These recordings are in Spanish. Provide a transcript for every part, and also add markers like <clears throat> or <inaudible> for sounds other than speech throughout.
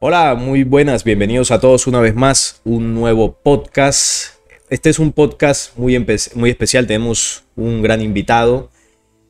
Hola, muy buenas, bienvenidos a todos una vez más, un nuevo podcast. Este es un podcast muy, muy especial, tenemos un gran invitado.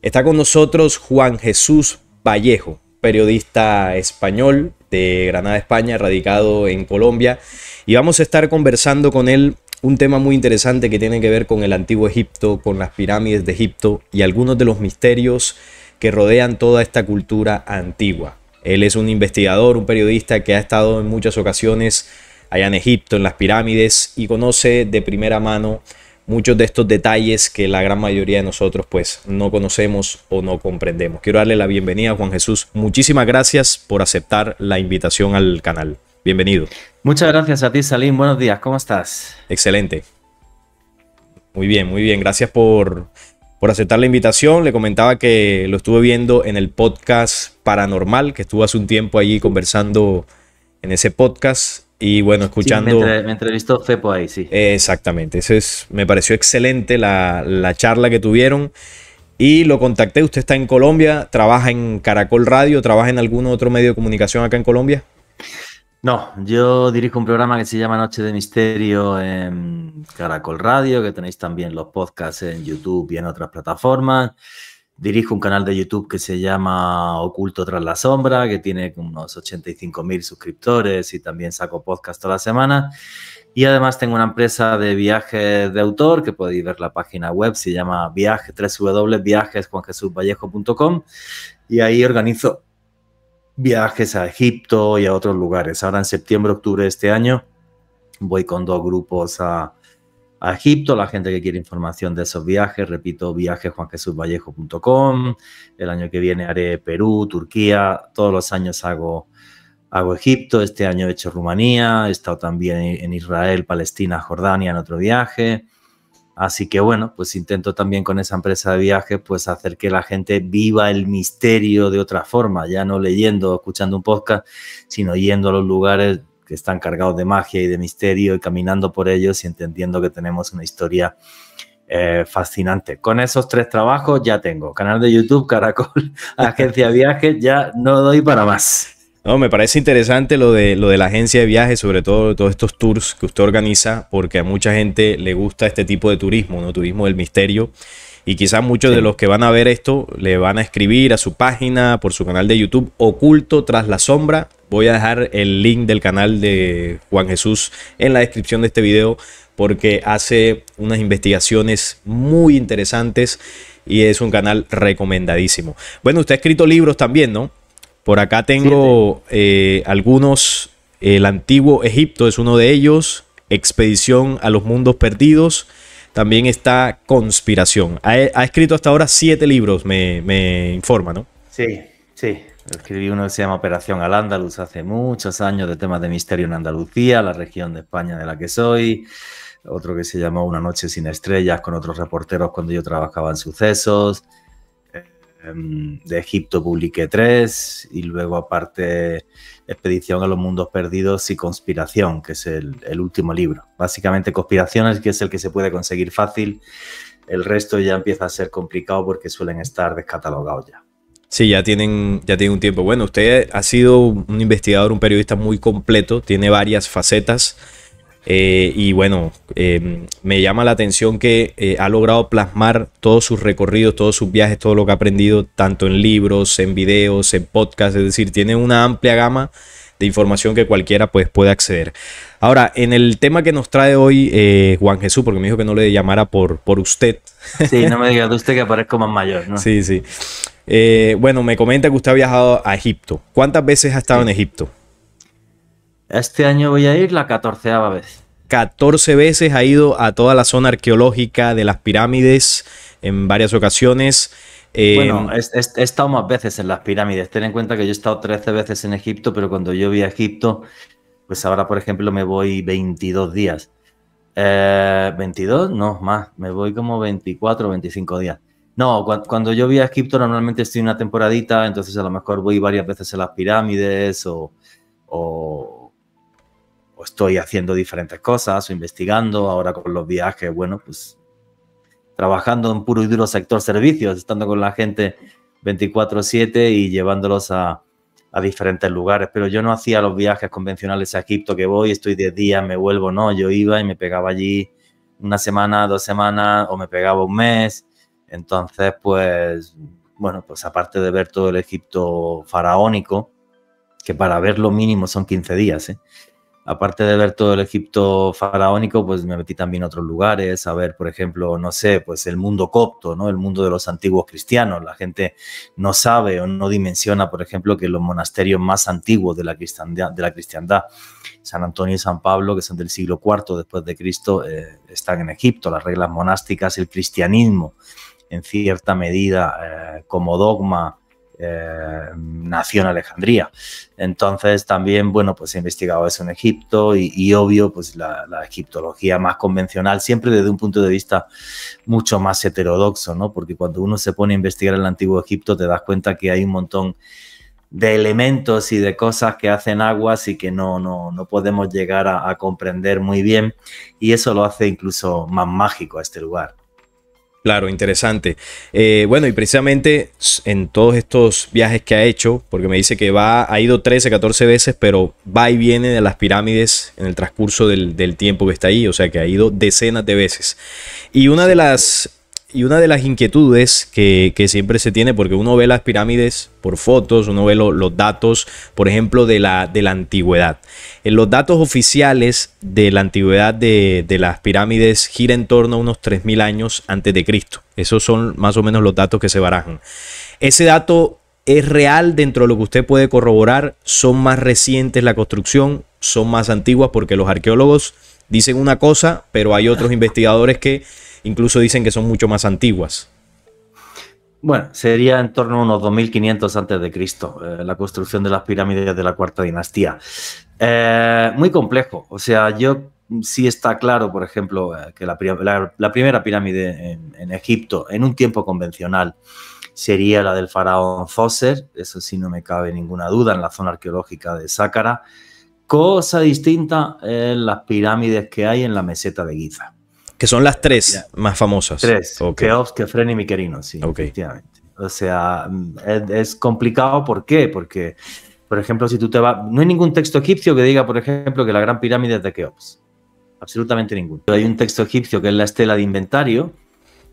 Está con nosotros Juan Jesús Vallejo, periodista español de Granada, España, radicado en Colombia. Y vamos a estar conversando con él un tema muy interesante que tiene que ver con el antiguo Egipto, con las pirámides de Egipto y algunos de los misterios que rodean toda esta cultura antigua. Él es un investigador, un periodista que ha estado en muchas ocasiones allá en Egipto, en las pirámides, y conoce de primera mano muchos de estos detalles que la gran mayoría de nosotros pues no conocemos o no comprendemos. Quiero darle la bienvenida a Juan Jesús. Muchísimas gracias por aceptar la invitación al canal. Bienvenido. Muchas gracias a ti, Salim. Buenos días. ¿Cómo estás? Excelente. Muy bien, muy bien. Gracias por por aceptar la invitación. Le comentaba que lo estuve viendo en el podcast Paranormal, que estuve hace un tiempo allí conversando en ese podcast. Y bueno, escuchando. me, entrevistó Fepo ahí, sí. exactamente. Eso es, me pareció excelente la, la, charla que tuvieron. Y lo contacté. Usted está en Colombia, trabaja en Caracol Radio, trabaja en algún otro medio de comunicación acá en Colombia. No, yo dirijo un programa que se llama Noche de Misterio en Caracol Radio, que tenéis también los podcasts en YouTube y en otras plataformas. Dirijo un canal de YouTube que se llama Oculto tras la sombra, que tiene unos mil suscriptores y también saco podcast toda la semana. Y además tengo una empresa de viajes de autor, que podéis ver la página web, se llama viaje, www.viajesjuanjesusvallejo.com y ahí organizo viajes a Egipto y a otros lugares. Ahora en septiembre, octubre de este año, voy con dos grupos a, Egipto. La gente que quiere información de esos viajes, repito, viajejuanjesusvallejo.com. El año que viene haré Perú, Turquía. Todos los años hago, hago Egipto. Este año he hecho Rumanía. He estado también en Israel, Palestina, Jordania en otro viaje. Así que bueno, pues intento también con esa empresa de viajes pues hacer que la gente viva el misterio de otra forma, ya no leyendo, o escuchando un podcast, sino yendo a los lugares que están cargados de magia y de misterio y caminando por ellos y entendiendo que tenemos una historia eh, fascinante. Con esos tres trabajos ya tengo canal de YouTube, Caracol, <laughs> Agencia de Viajes, ya no doy para más. No, me parece interesante lo de, lo de la agencia de viajes, sobre todo todos estos tours que usted organiza, porque a mucha gente le gusta este tipo de turismo, ¿no? Turismo del misterio. Y quizás muchos de los que van a ver esto le van a escribir a su página, por su canal de YouTube, Oculto tras la sombra. Voy a dejar el link del canal de Juan Jesús en la descripción de este video porque hace unas investigaciones muy interesantes y es un canal recomendadísimo. Bueno, usted ha escrito libros también, ¿no? Por acá tengo eh, algunos. El antiguo Egipto es uno de ellos. Expedición a los mundos perdidos. También está Conspiración. Ha, escrito hasta ahora siete libros, me, informa, ¿no? Sí, sí. Escribí uno que se llama Operación al Andaluz hace muchos años de temas de misterio en Andalucía, la región de España de la que soy. Otro que se llamó Una noche sin estrellas con otros reporteros cuando yo trabajaba en sucesos. Em, de Egipto publiqué tres y luego aparte Expedición a los Mundos Perdidos y Conspiración, que es el, último libro. Básicamente Conspiraciones, que es el que se puede conseguir fácil, el resto ya empieza a ser complicado porque suelen estar descatalogados ya. Sí, ya tienen, ya tienen un tiempo. Bueno, usted ha sido un investigador, un periodista muy completo, tiene varias facetas. Eh, y bueno, em, me llama la atención que eh, ha logrado plasmar todos sus recorridos, todos sus viajes, todo lo que ha aprendido, tanto en libros, en videos, en podcasts, es decir, tiene una amplia gama de información que cualquiera pues, puede acceder. Ahora, en el tema que nos trae hoy eh, Juan Jesús, porque me dijo que no le llamara por, por usted. Sí, no me diga de usted que aparezco más mayor, ¿no? Sí, sí. bueno, me comenta que usted ha viajado a Egipto. ¿Cuántas veces ha estado en Egipto? Este año voy a ir la catorceava vez. 14 veces ha ido a toda la zona arqueológica de las pirámides en varias ocasiones. Eh, bueno, he, estado más veces en las pirámides. Ten en cuenta que yo he estado 13 veces en Egipto, pero cuando yo vi a Egipto, pues ahora, por ejemplo, me voy 22 días. ¿22? Eh, no, más. Me voy como 24 o 25 días. No, cuando yo vi a Egipto normalmente estoy una temporadita, entonces a lo mejor voy varias veces a las pirámides o pues estoy haciendo diferentes cosas o investigando, ahora con los viajes, bueno, pues trabajando en puro y duro sector servicios, estando con la gente 24/7 y llevándolos a, diferentes lugares, pero yo no hacía los viajes convencionales a Egipto que voy, estoy 10 días, me vuelvo, no, yo iba y me pegaba allí una semana, dos semanas o me pegaba un mes. Entonces, pues, bueno, pues aparte de ver todo el Egipto faraónico, que para ver lo mínimo son 15 días, ¿eh? aparte de ver todo el Egipto faraónico, pues me metí también a otros lugares, a ver, por ejemplo, no sé, pues el mundo copto, ¿no? El mundo de los antiguos cristianos. La gente no sabe o no dimensiona, por ejemplo, que los monasterios más antiguos de la cristiandad, de la cristiandad San Antonio y San Pablo, que son del siglo IV después de Cristo, eh, están en Egipto. Las reglas monásticas, el cristianismo, en cierta medida, eh, como dogma, eh, nació en Alejandría. Entonces también, bueno, pues he investigado eso en Egipto y, obvio, pues la, egiptología más convencional, siempre desde un punto de vista mucho más heterodoxo, ¿no? Porque cuando uno se pone a investigar el antiguo Egipto te das cuenta que hay un montón de elementos y de cosas que hacen aguas y que no, no, no podemos llegar a comprender muy bien y eso lo hace incluso más mágico a este lugar. Claro, interesante. Eh, bueno, y precisamente en todos estos viajes que ha hecho, porque me dice que va, ha ido 13, 14 veces, pero va y viene de las pirámides en el transcurso del, del tiempo que está ahí, o sea que ha ido decenas de veces. Y una de las y una de las inquietudes que, siempre se tiene, porque uno ve las pirámides por fotos, uno ve los datos, por ejemplo, de la, de la antigüedad. En eh, los datos oficiales de la antigüedad de, de las pirámides gira en torno a unos 3.000 años antes de Cristo. Esos son más o menos los datos que se barajan. Ese dato es real dentro de lo que usted puede corroborar. Son más recientes la construcción, son más antiguas porque los arqueólogos dicen una cosa, pero hay otros <laughs> investigadores que incluso dicen que son mucho más antiguas. Bueno, sería en torno a unos 2500 antes de Cristo, eh, la construcción de las pirámides de la cuarta dinastía. Eh, muy complejo, o sea, yo sí está claro, por ejemplo, eh, que la, primera pirámide en, Egipto, en un tiempo convencional, sería la del faraón Zoser, eso sí no me cabe ninguna duda, en la zona arqueológica de Sácara. Cosa distinta en las pirámides que hay en la meseta de Giza. Que son las tres más famosas. Tres. Keops, Kefren y Miquelino, sí, efectivamente. O sea, mm, es, complicado, ¿por qué? Porque, por ejemplo, si tú te vas... No hay ningún texto egipcio que diga, por ejemplo, que la gran pirámide es de Keops. Absolutamente ninguno. hay un texto egipcio que es la estela de inventario,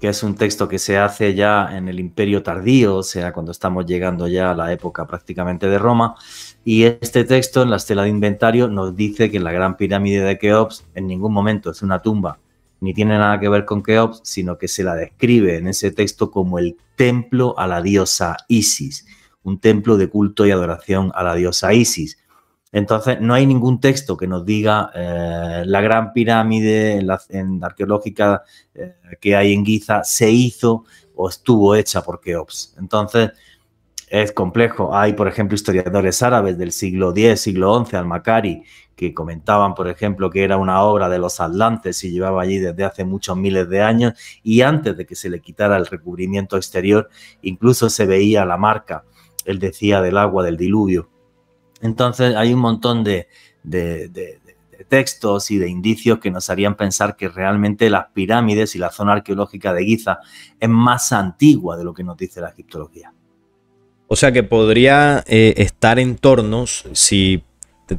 que es un texto que se hace ya en el imperio tardío, o sea, cuando estamos llegando ya a la época prácticamente de Roma, y este texto en la estela de inventario nos dice que la gran pirámide de Keops en ningún momento es una tumba, ni tiene nada que ver con Keops, sino que se la describe en ese texto como el templo a la diosa Isis, un templo de culto y adoración a la diosa Isis. Entonces, no hay ningún texto que nos diga eh, la gran pirámide en la, arqueológica eh, que hay en Giza se hizo o estuvo hecha por Keops. Entonces, es complejo. Hay, por ejemplo, historiadores árabes del siglo X, siglo XI, al makari que comentaban, por ejemplo, que era una obra de los atlantes y llevaba allí desde hace muchos miles de años y antes de que se le quitara el recubrimiento exterior, incluso se veía la marca, él decía, del agua del diluvio. Entonces hay un montón de, de textos y de indicios que nos harían pensar que realmente las pirámides y la zona arqueológica de Giza es más antigua de lo que nos dice la egiptología. O sea que podría eh, estar en tornos, si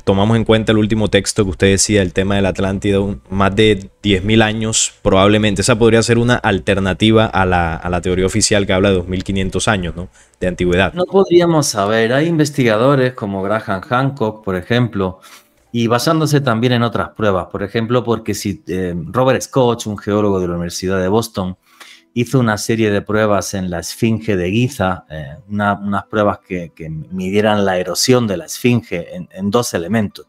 tomamos en cuenta el último texto que usted decía, el tema del Atlántida, más de 10.000 años probablemente. Esa podría ser una alternativa a la, teoría oficial que habla de 2.500 años ¿no? de antigüedad. No podríamos saber. Hay investigadores como Graham Hancock, por ejemplo, y basándose también en otras pruebas. Por ejemplo, porque si eh, Robert Scott un geólogo de la Universidad de Boston, hizo una serie de pruebas en la Esfinge de Giza, eh, unas pruebas que, midieran la erosión de la Esfinge en, dos elementos.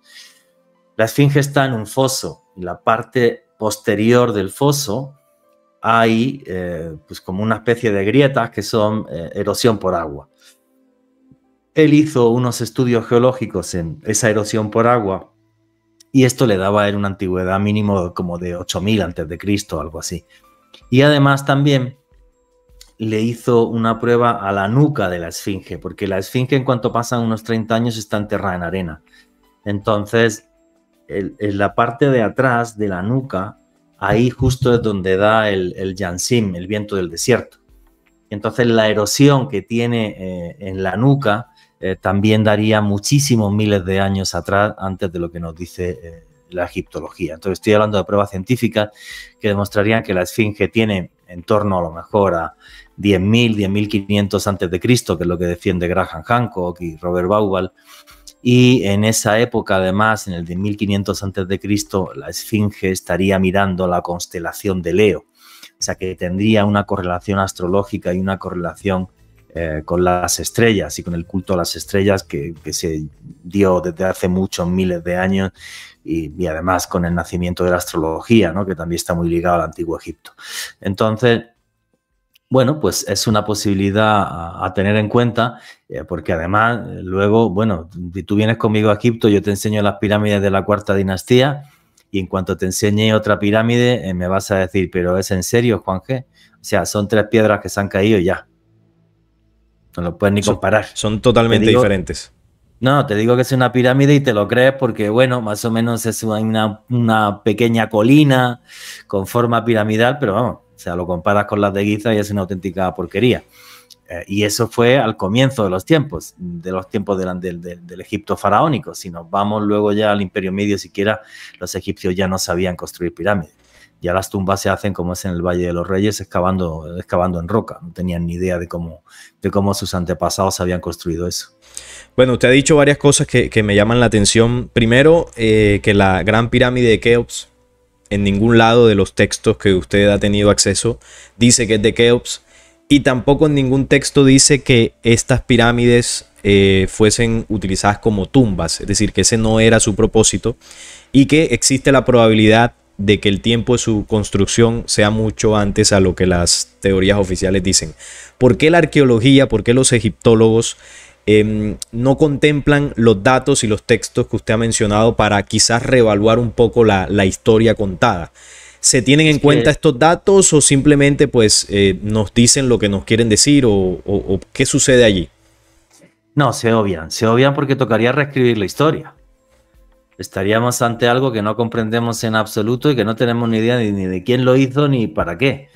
La Esfinge está en un foso y la parte posterior del foso hay eh, pues como una especie de grietas que son eh, erosión por agua. Él hizo unos estudios geológicos en esa erosión por agua y esto le daba a él una antigüedad mínimo como de 8000 antes de Cristo, algo así. Y además también le hizo una prueba a la nuca de la esfinge, porque la esfinge en cuanto pasan unos 30 años está enterrada en arena. Entonces, en la parte de atrás de la nuca, ahí justo es donde da el, el yansim, el viento del desierto. Entonces, la erosión que tiene eh, en la nuca eh, también daría muchísimos miles de años atrás antes de lo que nos dice eh, la egiptología. Entonces estoy hablando de pruebas científicas que demostrarían que la esfinge tiene en torno a lo mejor a 10.000, 10.500 antes de Cristo, que es lo que defiende Graham Hancock y Robert Bauval. Y en esa época, además, en el 10.500 a.C., antes de Cristo, la Esfinge estaría mirando la constelación de Leo, o sea que tendría una correlación astrológica y una correlación eh, con las estrellas y con el culto a las estrellas que, se dio desde hace muchos miles de años y, además con el nacimiento de la astrología, ¿no? que también está muy ligado al antiguo Egipto. Entonces, bueno, pues es una posibilidad a, tener en cuenta, eh, porque además eh, luego, bueno, si tú vienes conmigo a Egipto, yo te enseño las pirámides de la cuarta dinastía y en cuanto te enseñe otra pirámide, me vas a decir, pero es en serio, Juan G. O sea, son tres piedras que se han caído ya. No lo puedes ni comparar. Son, totalmente diferentes. No, te digo que es una pirámide y te lo crees porque, bueno, más o menos es una, pequeña colina con forma piramidal, pero vamos, o sea, lo comparas con las de Giza y es una auténtica porquería. Eh, y eso fue al comienzo de los tiempos, de los tiempos del, del, Egipto faraónico. Si nos vamos luego ya al Imperio Medio, siquiera los egipcios ya no sabían construir pirámides ya las tumbas se hacen como es en el Valle de los Reyes, excavando, excavando en roca. No tenían ni idea de cómo, de cómo sus antepasados habían construido eso. Bueno, usted ha dicho varias cosas que, me llaman la atención. Primero, eh, que la gran pirámide de Keops, en ningún lado de los textos que usted ha tenido acceso, dice que es de Keops. Y tampoco en ningún texto dice que estas pirámides eh, fuesen utilizadas como tumbas, es decir, que ese no era su propósito y que existe la probabilidad de que el tiempo de su construcción sea mucho antes a lo que las teorías oficiales dicen. ¿Por qué la arqueología, por qué los egiptólogos em, no contemplan los datos y los textos que usted ha mencionado para quizás reevaluar un poco la, historia contada? ¿Se tienen en cuenta estos datos o simplemente pues eh, nos dicen lo que nos quieren decir o, o qué sucede allí? No, se obvian, se obvian porque tocaría reescribir la historia estaríamos ante algo que no comprendemos en absoluto y que no tenemos ni idea ni, de quién lo hizo ni para qué.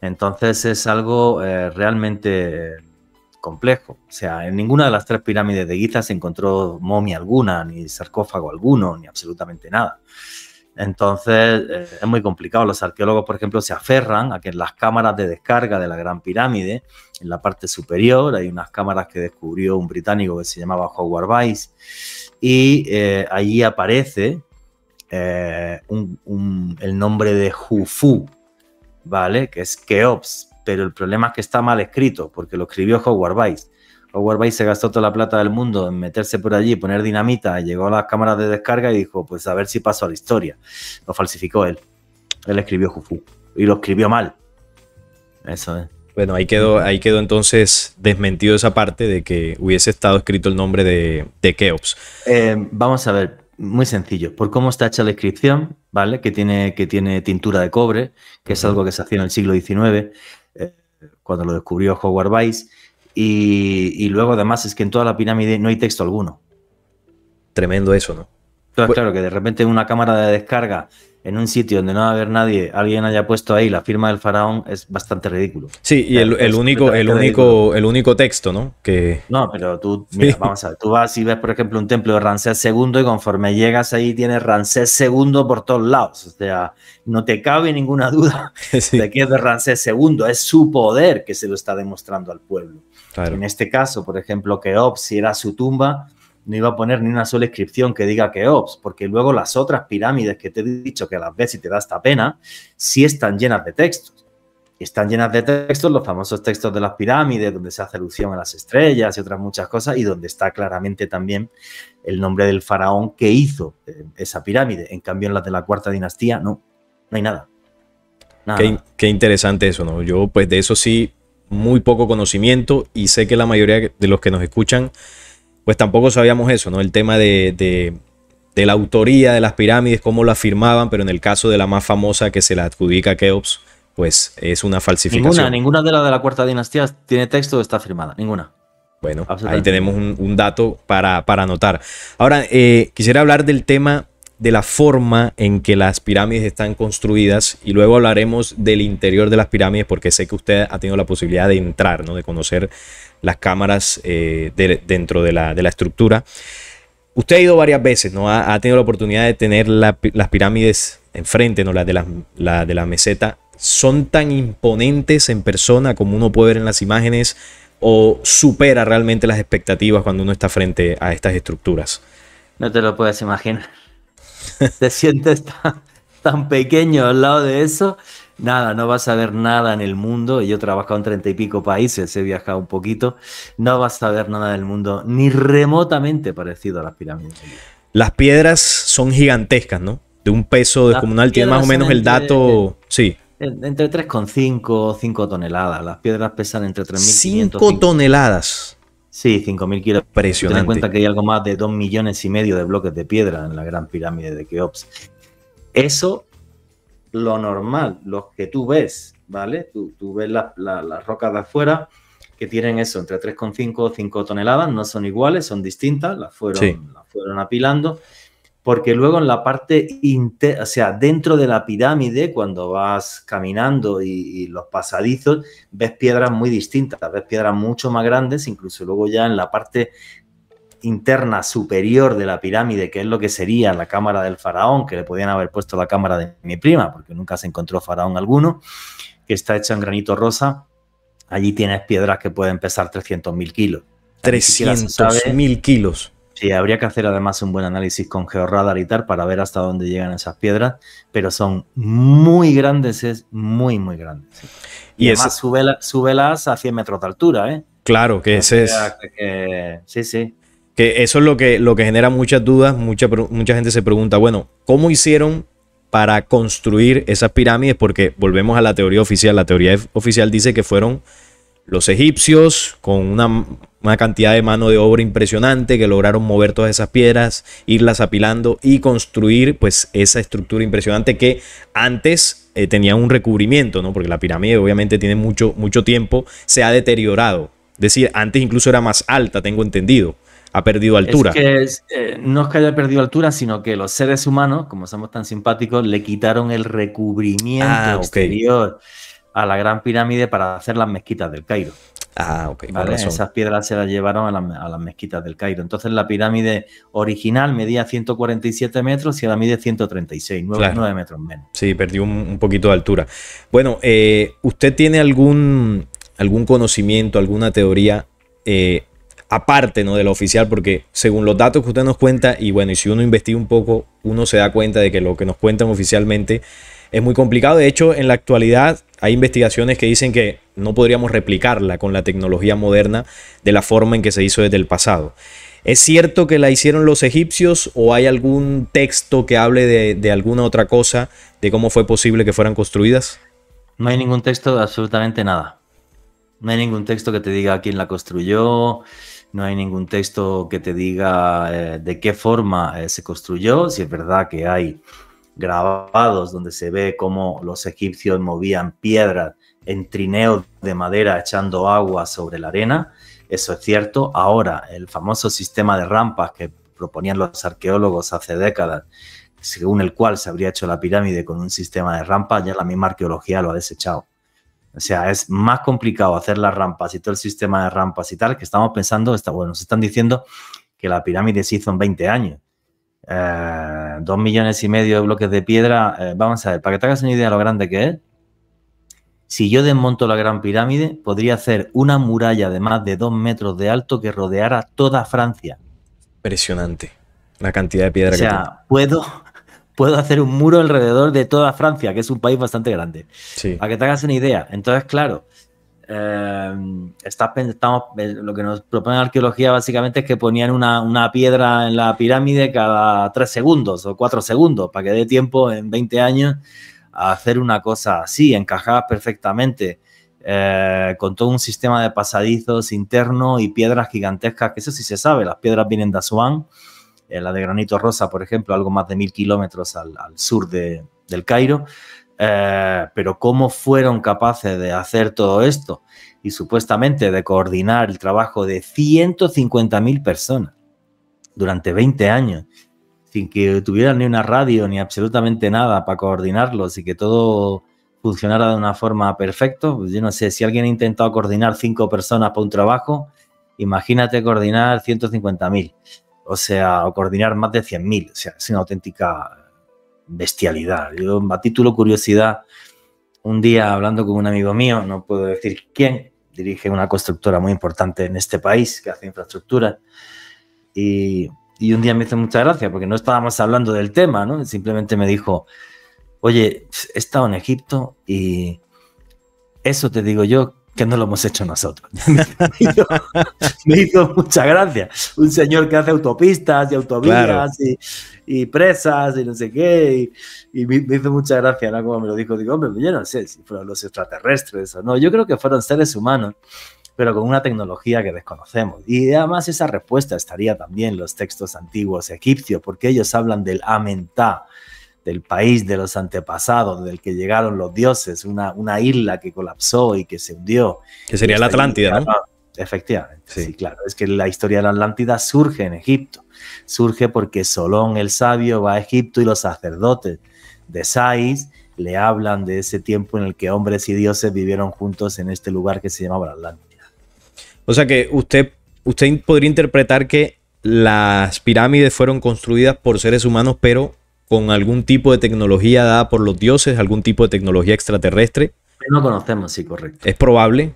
Entonces es algo eh, realmente complejo. O sea, en ninguna de las tres pirámides de Giza se encontró momia alguna, ni sarcófago alguno, ni absolutamente nada. Entonces eh, es muy complicado. Los arqueólogos, por ejemplo, se aferran a que en las cámaras de descarga de la Gran Pirámide, en la parte superior, hay unas cámaras que descubrió un británico que se llamaba Howard Weiss, y eh, allí aparece eh, el nombre de Jufu, ¿vale? Que es Keops, pero el problema es que está mal escrito, porque lo escribió Howard Weiss. Howard se gastó toda la plata del mundo en meterse por allí, poner dinamita, llegó a las cámaras de descarga y dijo, pues a ver si pasó a la historia. Lo falsificó él. Él escribió Jufu. Y lo escribió mal. Eso es. Bueno, ahí quedó, ahí quedó entonces desmentido esa parte de que hubiese estado escrito el nombre de, de Keops. Eh, vamos a ver, muy sencillo. Por cómo está hecha la inscripción, ¿vale? Que tiene, que tiene tintura de cobre, que es algo que se hacía en el siglo XIX, eh, cuando lo descubrió Howard Weiss. y luego, además, es que en toda la pirámide no hay texto alguno. Tremendo eso, ¿no? Pues claro, que de repente una cámara de descarga en un sitio donde no va a haber nadie, alguien haya puesto ahí la firma del faraón, es bastante ridículo. Sí, y el, único, el, único, el único texto, ¿no? Que... No, pero tú, vamos vas y ves, por ejemplo, un templo de Ramsés II y conforme llegas ahí tienes Ramsés II por todos lados. O sea, no te cabe ninguna duda <laughs> de que es de Ramsés II, es su poder que se lo está demostrando al pueblo. En este caso, por ejemplo, Keops, si era su tumba, no iba a poner ni una sola inscripción que diga que ops porque luego las otras pirámides que te he dicho que las ves y te da esta pena, sí están llenas de textos. Están llenas de textos, los famosos textos de las pirámides, donde se hace alusión a las estrellas y otras muchas cosas, y donde está claramente también el nombre del faraón que hizo eh, esa pirámide. En cambio, en las de la cuarta dinastía, no, no hay nada. Qué, qué interesante eso, ¿no? Yo, pues de eso sí, muy poco conocimiento, y sé que la mayoría de los que nos escuchan pues tampoco sabíamos eso, ¿no? El tema de, de, la autoría de las pirámides, cómo la firmaban, pero en el caso de la más famosa que se la adjudica Keops, pues es una falsificación. Ninguna, ninguna de las de la cuarta dinastía tiene texto está firmada, ninguna. Bueno, ahí tenemos un, dato para, para anotar. Ahora, eh, quisiera hablar del tema de la forma en que las pirámides están construidas y luego hablaremos del interior de las pirámides porque sé que usted ha tenido la posibilidad de entrar, ¿no? de conocer las cámaras eh, dentro de la, estructura. Usted ha ido varias veces, ¿no? ha, tenido la oportunidad de tener las pirámides enfrente, ¿no? las de de la meseta. Son tan imponentes en persona como uno puede ver en las imágenes o supera realmente las expectativas cuando uno está frente a estas estructuras. No te lo puedes imaginar te sientes tan, pequeño al lado de eso, nada, no vas a ver nada en el mundo. Yo he trabajado en treinta y pico países, he viajado un poquito. No vas a ver nada del mundo ni remotamente parecido a las pirámides. Las piedras son gigantescas, ¿no? De un peso descomunal. Tiene más o menos el dato. sí. Entre 3,5 o 5 toneladas. Las piedras pesan entre 3.500. 5 toneladas. Sí, 5.000 kilos. Impresionante. Ten en cuenta que hay algo más de 2 millones y medio de bloques de piedra en la gran pirámide de Keops. Eso, lo normal, los que tú ves, ¿vale? Tú, ves las rocas de afuera que tienen eso, entre 3,5 o 5 toneladas, no son iguales, son distintas, las fueron, las fueron apilando porque luego en la parte, inter, o sea, dentro de la pirámide, cuando vas caminando y, los pasadizos, ves piedras muy distintas, ves piedras mucho más grandes, incluso luego ya en la parte interna superior de la pirámide, que es lo que sería la cámara del faraón, que le podían haber puesto la cámara de mi prima, porque nunca se encontró faraón alguno, que está hecha en granito rosa, allí tienes piedras que pueden pesar 300.000 kilos. 300.000 kilos Sí, habría que hacer además un buen análisis con georradar y tal para ver hasta dónde llegan esas piedras, pero son muy grandes, es muy, muy grandes. Y, y además a 100 metros de altura, ¿eh? Claro, que ese es... sí, sí. Que eso es lo que, lo que genera muchas dudas, mucha, mucha gente se pregunta, bueno, ¿cómo hicieron para construir esas pirámides? Porque volvemos a la teoría oficial, la teoría oficial dice que fueron los egipcios, con una, cantidad de mano de obra impresionante que lograron mover todas esas piedras, irlas apilando y construir pues esa estructura impresionante que antes eh, tenía un recubrimiento, ¿no? Porque la pirámide obviamente tiene mucho, mucho tiempo, se ha deteriorado. Es decir, antes incluso era más alta, tengo entendido. Ha perdido altura. Eh, no es que haya perdido altura, sino que los seres humanos, como somos tan simpáticos, le quitaron el recubrimiento ah, exterior a la Gran Pirámide para hacer las mezquitas del Cairo. Ah, ok. ¿vale? Esas piedras se las llevaron a, las mezquitas del Cairo. Entonces la pirámide original medía 147 metros y la mide 136, 9, metros menos. Sí, perdió un, poquito de altura. Bueno, eh, ¿usted tiene algún, algún conocimiento, alguna teoría eh, aparte ¿no? de lo oficial, porque según los datos que usted nos cuenta, y bueno, y si uno investiga un poco, uno se da cuenta de que lo que nos cuentan oficialmente es muy complicado. De hecho, en la actualidad hay investigaciones que dicen que no podríamos replicarla con la tecnología moderna de la forma en que se hizo desde el pasado. ¿Es cierto que la hicieron los egipcios o hay algún texto que hable de, alguna otra cosa, de cómo fue posible que fueran construidas? No hay ningún texto absolutamente nada. No hay ningún texto que te diga quién la construyó, no hay ningún texto que te diga eh, de qué forma eh, se construyó. Si es verdad que hay grabados donde se ve cómo los egipcios movían piedras en trineos de madera echando agua sobre la arena. Eso es cierto. Ahora, el famoso sistema de rampas que proponían los arqueólogos hace décadas, según el cual se habría hecho la pirámide con un sistema de rampas, ya la misma arqueología lo ha desechado. O sea, es más complicado hacer las rampas y todo el sistema de rampas y tal, que estamos pensando, está, bueno, se están diciendo que la pirámide se hizo en 20 años. Eh, dos millones y medio de bloques de piedra, eh, vamos a ver, para que te hagas una idea de lo grande que es, si yo desmonto la Gran Pirámide, podría hacer una muralla de más de dos metros de alto que rodeara toda Francia. Impresionante la cantidad de piedra que puedo, <laughs> puedo hacer un muro alrededor de toda Francia, que es un país bastante grande. Sí. Para que te hagas una idea. Entonces, claro, Em, está, eh, lo que nos propone la arqueología básicamente es que ponían una, piedra en la pirámide cada tres segundos o cuatro segundos para que dé tiempo en 20 años a hacer una cosa así, encajadas perfectamente. Eh, con todo un sistema de pasadizos internos y piedras gigantescas, que eso sí se sabe, las piedras vienen de Asuán, eh, la de granito rosa, por ejemplo, algo más de mil kilómetros al, al sur de, del Cairo, eh, pero cómo fueron capaces de hacer todo esto y supuestamente de coordinar el trabajo de 150.000 personas durante 20 años, sin que tuvieran ni una radio ni absolutamente nada para coordinarlos y que todo funcionara de una forma perfecta. Pues yo no sé, si alguien ha intentado coordinar cinco personas para un trabajo, imagínate coordinar 150.000, o sea, o coordinar más de 100.000, o sea, es una auténtica bestialidad. Yo, a título curiosidad, un día hablando con un amigo mío, no puedo decir quién, dirige una constructora muy importante en este país que hace infraestructura y, un día me hizo mucha gracia porque no estábamos hablando del tema, ¿no? Simplemente me dijo, oye, he estado en Egipto y eso te digo yo, que no lo hemos hecho nosotros. <laughs> me, hizo, mucha gracia. Un señor que hace autopistas y autovías y, presas y no sé qué. Y, me, me, hizo mucha gracia, ¿no? Como me lo dijo, digo, hombre, yo no sé si fueron los extraterrestres o no. Yo creo que fueron seres humanos pero con una tecnología que desconocemos. Y además esa respuesta estaría también en los textos antiguos egipcios, porque ellos hablan del amentá, del país de los antepasados, del que llegaron los dioses, una, una isla que colapsó y que se hundió. Que sería la Atlántida, ¿no? Efectivamente, sí. claro. Es que la historia de la Atlántida surge en Egipto. Surge porque Solón el sabio va a Egipto y los sacerdotes de Saís le hablan de ese tiempo en el que hombres y dioses vivieron juntos en este lugar que se llamaba la Atlántida. O sea que usted, usted podría interpretar que las pirámides fueron construidas por seres humanos, pero con algún tipo de tecnología dada por los dioses, algún tipo de tecnología extraterrestre. No conocemos, sí, correcto. Es probable.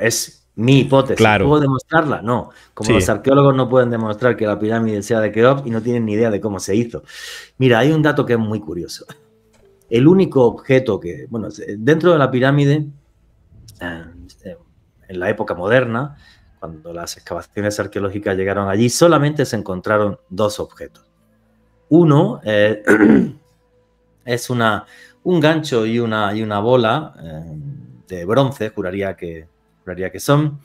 es mi hipótesis. ¿Puedo demostrarla? No. Como los arqueólogos no pueden demostrar que la pirámide sea de Keops y no tienen ni idea de cómo se hizo. Mira, hay un dato que es muy curioso. El único objeto que, bueno, dentro de la pirámide, eh, en la época moderna, cuando las excavaciones arqueológicas llegaron allí, solamente se encontraron dos objetos. Uno eh, <clears throat> es una, un gancho y una, y una bola eh, de bronce, juraría que, que son,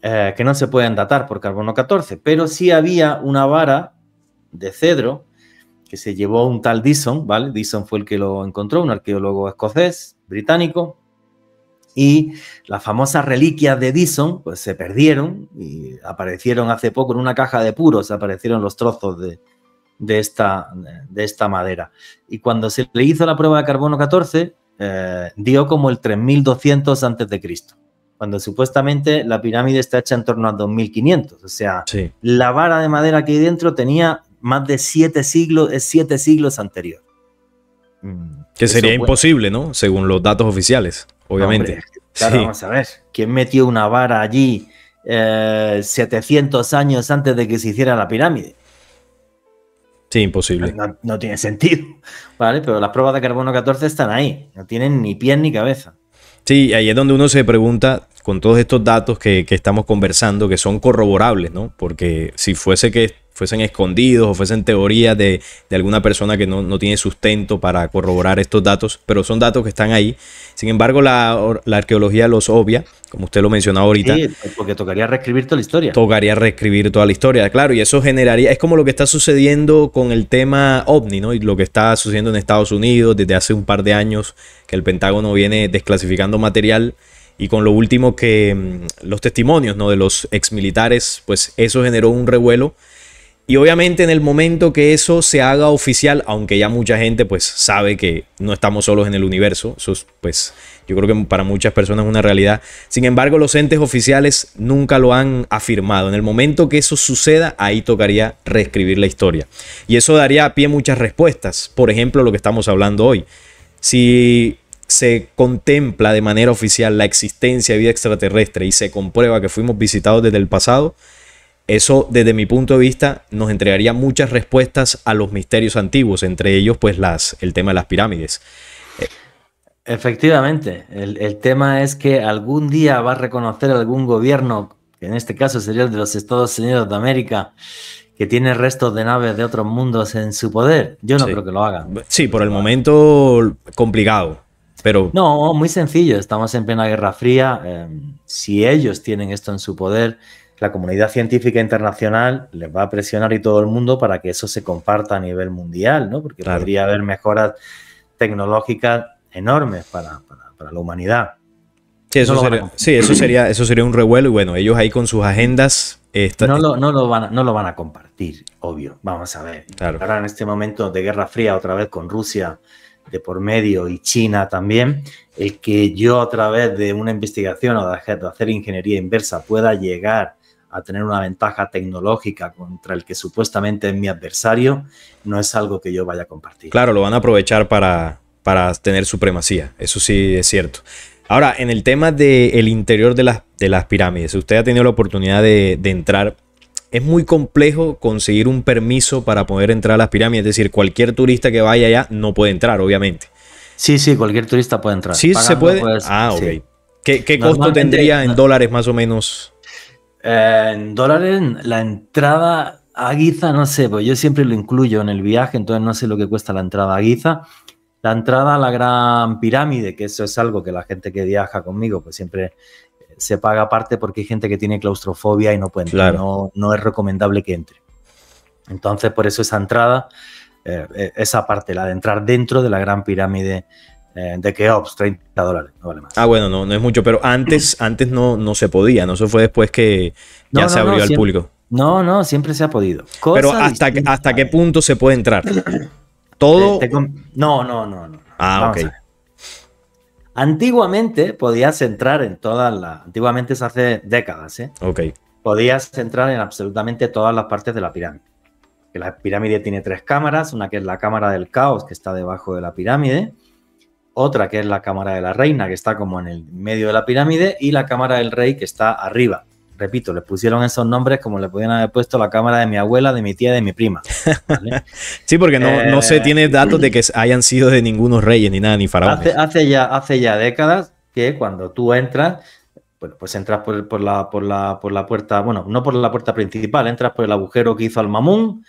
eh, que no se pueden datar por carbono 14, pero sí había una vara de cedro que se llevó un tal Dyson, ¿vale? fue el que lo encontró, un arqueólogo escocés, británico, y las famosas reliquias de Dyson pues, se perdieron y aparecieron hace poco en una caja de puros, aparecieron los trozos de, de esta, de esta madera. Y cuando se le hizo la prueba de carbono 14, eh, dio como el 3200 antes de Cristo, cuando supuestamente la pirámide está hecha en torno a 2500. O sea, la vara de madera que hay dentro tenía más de siete siglos, eh, siete siglos anterior. Mm, mm, que sería imposible, ¿no? Según los datos oficiales, obviamente. claro, vamos a ver. ¿Quién metió una vara allí 700 eh, años antes de que se hiciera la pirámide? Sí, imposible. No, tiene sentido, <laughs> ¿vale? Pero las pruebas de carbono 14 están ahí, no tienen ni pies ni cabeza. Sí, ahí es donde uno se pregunta con todos estos datos que, que estamos conversando, que son corroborables, ¿no? Porque si fuese que fuesen escondidos o fuesen teorías de, alguna persona que no, tiene sustento para corroborar estos datos, pero son datos que están ahí. Sin embargo, la, arqueología los obvia, como usted lo mencionaba ahorita. Sí, porque tocaría reescribir toda la historia. Tocaría reescribir toda la historia, claro, y eso generaría, es como lo que está sucediendo con el tema ovni, ¿no? Y lo que está sucediendo en Estados Unidos desde hace un par de años que el Pentágono viene desclasificando material y con lo último que mm, los testimonios ¿no? de los exmilitares, pues eso generó un revuelo y obviamente en el momento que eso se haga oficial, aunque ya mucha gente pues sabe que no estamos solos en el universo, eso pues yo creo que para muchas personas es una realidad. Sin embargo, los entes oficiales nunca lo han afirmado. En el momento que eso suceda, ahí tocaría reescribir la historia. Y eso daría a pie muchas respuestas. Por ejemplo, lo que estamos hablando hoy. Si se contempla de manera oficial la existencia de vida extraterrestre y se comprueba que fuimos visitados desde el pasado, eso, desde mi punto de vista, nos entregaría muchas respuestas a los misterios antiguos, entre ellos, pues, las, el tema de las pirámides. Efectivamente, el, tema es que algún día va a reconocer algún gobierno, que en este caso sería el de los Estados Unidos de América, que tiene restos de naves de otros mundos en su poder. Yo no creo que lo hagan. Sí, por el momento complicado, pero... No, muy sencillo, estamos en plena Guerra Fría. Eh, si ellos tienen esto en su poder, la comunidad científica internacional les va a presionar y todo el mundo para que eso se comparta a nivel mundial, ¿no? Porque podría haber mejoras tecnológicas enormes para, la humanidad. Sí, eso, sería, sí eso, sería, eso sería un revuelo y bueno, ellos ahí con sus agendas... No, lo, no, lo van a, no lo van a compartir, obvio. Vamos a ver. Ahora en este momento de Guerra Fría, otra vez con Rusia de por medio y China también, el que yo a través de una investigación o de hacer ingeniería inversa pueda llegar a tener una ventaja tecnológica contra el que supuestamente es mi adversario, no es algo que yo vaya a compartir. Claro, lo van a aprovechar para, para tener supremacía, eso sí es cierto. Ahora, en el tema del interior de las, de las pirámides, usted ha tenido la oportunidad de, entrar es muy complejo conseguir un permiso para poder entrar a las pirámides. Es decir, cualquier turista que vaya allá no puede entrar, obviamente. Sí, sí, cualquier turista puede entrar. Sí, se puede. Pues, ah, ok. qué costo tendría en dólares más o menos? en dólares, la entrada a Guiza, no sé, pues yo siempre lo incluyo en el viaje, entonces no sé lo que cuesta la entrada a Guiza. La entrada a la Gran Pirámide, que eso es algo que la gente que viaja conmigo, pues siempre eh, se paga aparte porque hay gente que tiene claustrofobia y no puede entrar, no, es recomendable que entre. Entonces, por eso esa entrada, eh, eh, esa parte, la de entrar dentro de la Gran Pirámide eh, de que Ops, 30 dólares, no vale más. Ah, bueno, no, no es mucho, pero antes, <clears throat> antes no, no se podía, no eso fue después que ya se abrió al público. No, no, siempre se ha podido. pero hasta, hasta qué punto se puede entrar. Todo. no, no, no, no. Ah, ok. Antiguamente podías entrar en todas las. Antiguamente es hace décadas, ¿eh? Ok. Podías entrar en absolutamente todas las partes de la pirámide. Que la pirámide tiene tres cámaras: una que es la cámara del caos, que está debajo de la pirámide, otra que es la cámara de la reina, que está como en el medio de la pirámide, y la cámara del rey, que está arriba. Repito, le pusieron esos nombres como le podían haber puesto la cámara de mi abuela, de mi tía, de mi prima. <laughs> sí, porque eh, no, se tiene datos de que <laughs> hayan sido de ningunos reyes, ni nada, ni faraones. Hace, ya, hace ya décadas que cuando tú entras, bueno, pues entras por, por, la, por, la, por la puerta, bueno, no por la puerta principal, entras por el agujero que hizo al mamón.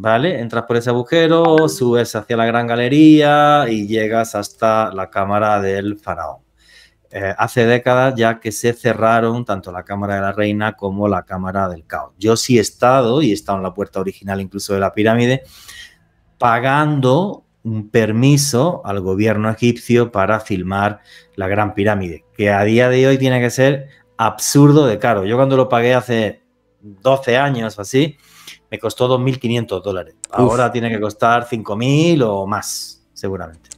¿vale? Entras por ese agujero, subes hacia la gran galería y llegas hasta la cámara del faraón. Eh, hace décadas ya que se cerraron tanto la cámara de la reina como la cámara del caos. Yo sí he estado, y he estado en la puerta original incluso de la pirámide, pagando un permiso al gobierno egipcio para filmar la gran pirámide, que a día de hoy tiene que ser absurdo de caro. Yo cuando lo pagué hace 12 años o así, me costó 2.500 dólares. Ahora tiene que costar 5.000 o más, seguramente.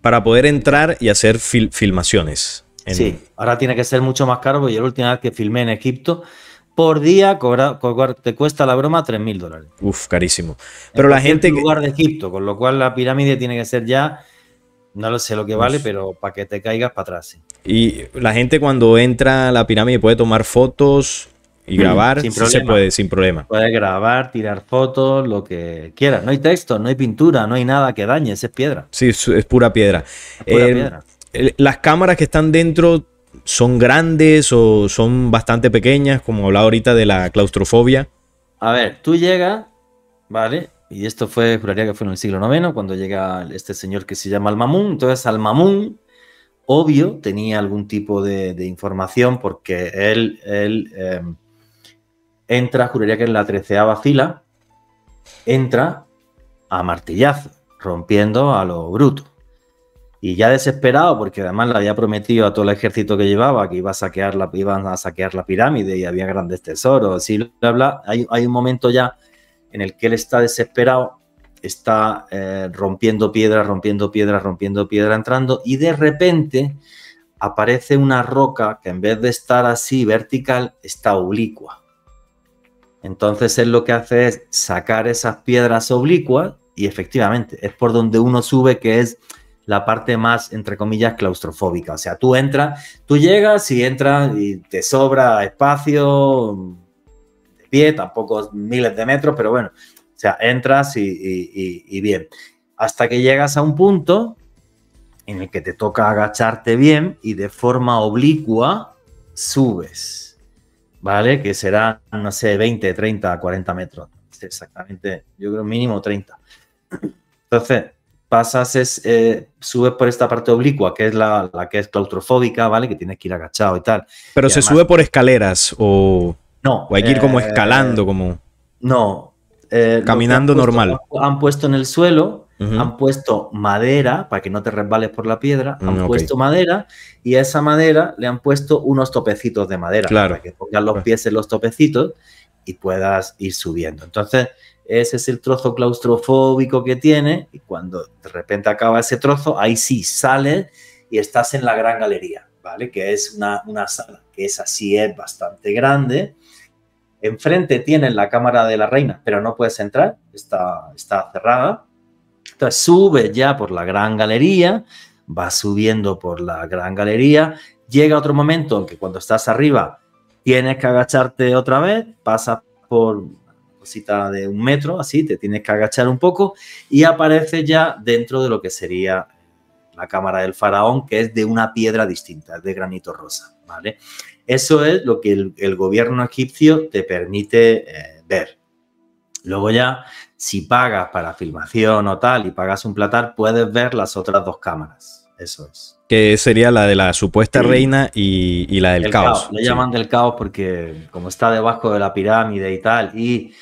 Para poder entrar y hacer filmaciones. Sí, ahora tiene que ser mucho más caro, porque yo la última vez que filmé en Egipto, por día te cuesta la broma 3.000 dólares. Uf, carísimo. Pero la gente... lugar de Egipto, con lo cual la pirámide tiene que ser ya... No lo sé lo que vale, pero para que te caigas para atrás. Y la gente cuando entra a la pirámide puede tomar fotos, y grabar se puede, sin problema. Puedes grabar, tirar fotos, lo que quieras. No hay texto, no hay pintura, no hay nada que dañe, es piedra. Sí, es pura piedra. Eh, las cámaras que están dentro son grandes o son bastante pequeñas, como hablaba ahorita de la claustrofobia. A ver, tú llegas, ¿vale? Y esto fue, juraría que fue en el siglo IX, cuando llega este señor que se llama al Entonces, al obvio, tenía algún tipo de, información porque él, em, entra, juraría que en la treceava fila, entra a martillazo, rompiendo a lo bruto. Y ya desesperado, porque además le había prometido a todo el ejército que llevaba que iba a saquear la, iban a saquear la pirámide y había grandes tesoros. Y bla, bla. Hay, un momento ya en el que él está desesperado, está eh, rompiendo piedra, rompiendo piedra, rompiendo piedra, entrando, y de repente aparece una roca que en vez de estar así vertical, está oblicua. Entonces él lo que hace es sacar esas piedras oblicuas y efectivamente es por donde uno sube que es la parte más, entre comillas, claustrofóbica. O sea, tú entras, tú llegas y entras y te sobra espacio de pie, tampoco miles de metros, pero bueno, o sea, entras y, y bien. Hasta que llegas a un punto en el que te toca agacharte bien y de forma oblicua subes ¿vale? Que será, no sé, 20, 30, 40 metros. Exactamente, yo creo mínimo 30. Entonces, pasas, es, eh, subes por esta parte oblicua, que es la, que es claustrofóbica, ¿vale? Que tienes que ir agachado y tal. Pero se sube por escaleras o, no, o hay que ir como eh, escalando, como... No. Eh, caminando normal. Han puesto en el suelo han puesto madera para que no te resbales por la piedra, mm, han puesto madera y a esa madera le han puesto unos topecitos de madera para que pongas los pues. pies en los topecitos y puedas ir subiendo. Entonces, ese es el trozo claustrofóbico que tiene y cuando de repente acaba ese trozo, ahí sí sales y estás en la gran galería, ¿vale? Que es una, sala que es así, es bastante grande. Enfrente tienen la cámara de la reina, pero no puedes entrar, está cerrada. Entonces sube ya por la gran galería, va subiendo por la gran galería, llega otro momento en que cuando estás arriba tienes que agacharte otra vez, pasa por cosita de un metro, así, te tienes que agachar un poco y aparece ya dentro de lo que sería la cámara del faraón, que es de una piedra distinta, es de granito rosa, ¿vale? Eso es lo que el, gobierno egipcio te permite eh, ver. Luego ya si pagas para filmación o tal y pagas un platar, puedes ver las otras dos cámaras. Eso es. Que sería la de la supuesta reina y, la del caos. La llaman del caos porque como está debajo de la pirámide y tal, y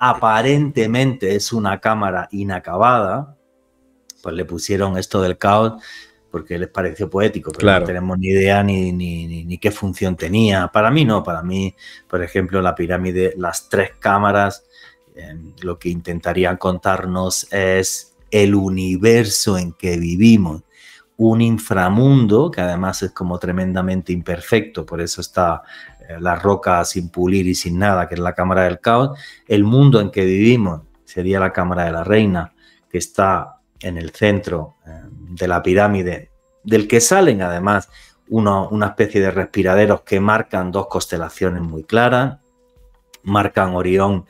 aparentemente es una cámara inacabada, pues le pusieron esto del caos porque les pareció poético, pero no tenemos ni idea ni qué función tenía. Para mí no, para mí, por ejemplo, la pirámide, las tres cámaras lo que intentarían contarnos es el universo en que vivimos, un inframundo que además es como tremendamente imperfecto, por eso está eh, la roca sin pulir y sin nada, que es la cámara del caos, el mundo en que vivimos sería la cámara de la reina, que está en el centro eh, de la pirámide, del que salen además una especie de respiraderos que marcan dos constelaciones muy claras, marcan Orión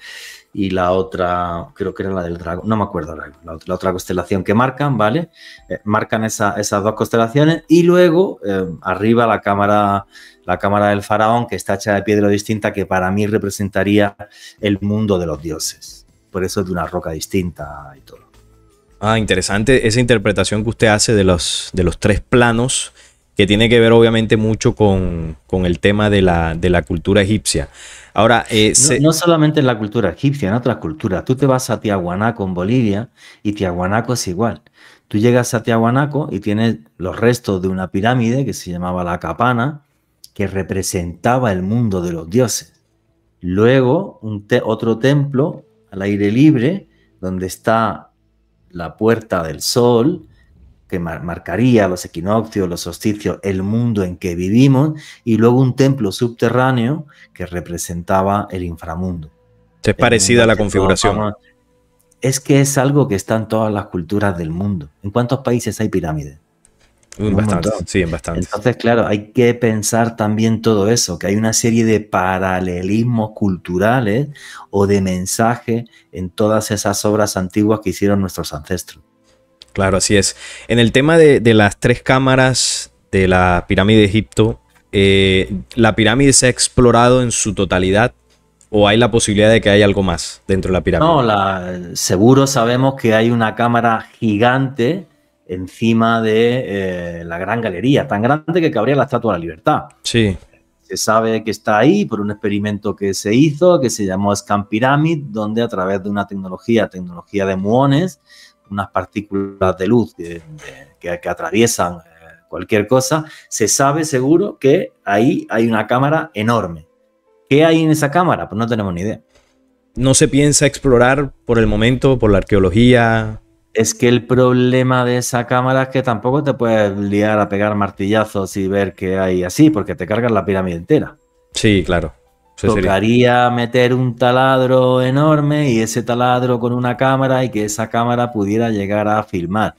y la otra, creo que era la del dragón, no me acuerdo la, otra constelación que marcan, ¿vale? Eh, marcan esas dos constelaciones y luego eh, arriba la cámara, la cámara del faraón que está hecha de piedra distinta que para mí representaría el mundo de los dioses. Por eso es de una roca distinta y todo. Ah, interesante esa interpretación que usted hace de los, de los tres planos que tiene que ver obviamente mucho con, el tema de la, cultura egipcia. Ahora, eh, no, solamente en la cultura egipcia, en otras culturas. Tú te vas a Tiahuanaco en Bolivia y Tiahuanaco es igual. Tú llegas a Tiahuanaco y tienes los restos de una pirámide que se llamaba la Capana, que representaba el mundo de los dioses. Luego, un otro templo al aire libre, donde está la puerta del sol, que marcaría los equinoccios, los solsticios, el mundo en que vivimos, y luego un templo subterráneo que representaba el inframundo. Es parecida la configuración. es que es algo que está en todas las culturas del mundo. ¿En cuántos países hay pirámides? Uh, en bastante, sí, en Entonces, claro, hay que pensar también todo eso, que hay una serie de paralelismos culturales o de mensaje en todas esas obras antiguas que hicieron nuestros ancestros. Claro, así es. En el tema de, las tres cámaras de la pirámide de Egipto, eh, ¿la pirámide se ha explorado en su totalidad o hay la posibilidad de que haya algo más dentro de la pirámide? No, seguro sabemos que hay una cámara gigante encima de eh, la gran galería, tan grande que cabría la Estatua de la Libertad. Sí. Se sabe que está ahí por un experimento que se hizo, que se llamó Scan Pyramid, donde a través de una tecnología, tecnología de muones, unas partículas de luz que, atraviesan eh, cualquier cosa, se sabe seguro que ahí hay una cámara enorme. ¿Qué hay en esa cámara? Pues no tenemos ni idea. ¿No se piensa explorar por el momento, por la arqueología? Es que el problema de esa cámara es que tampoco te puedes liar a pegar martillazos y ver qué hay así, porque te cargan la pirámide entera. Sí, claro. Tocaría meter un taladro enorme y ese taladro con una cámara y que esa cámara pudiera llegar a filmar.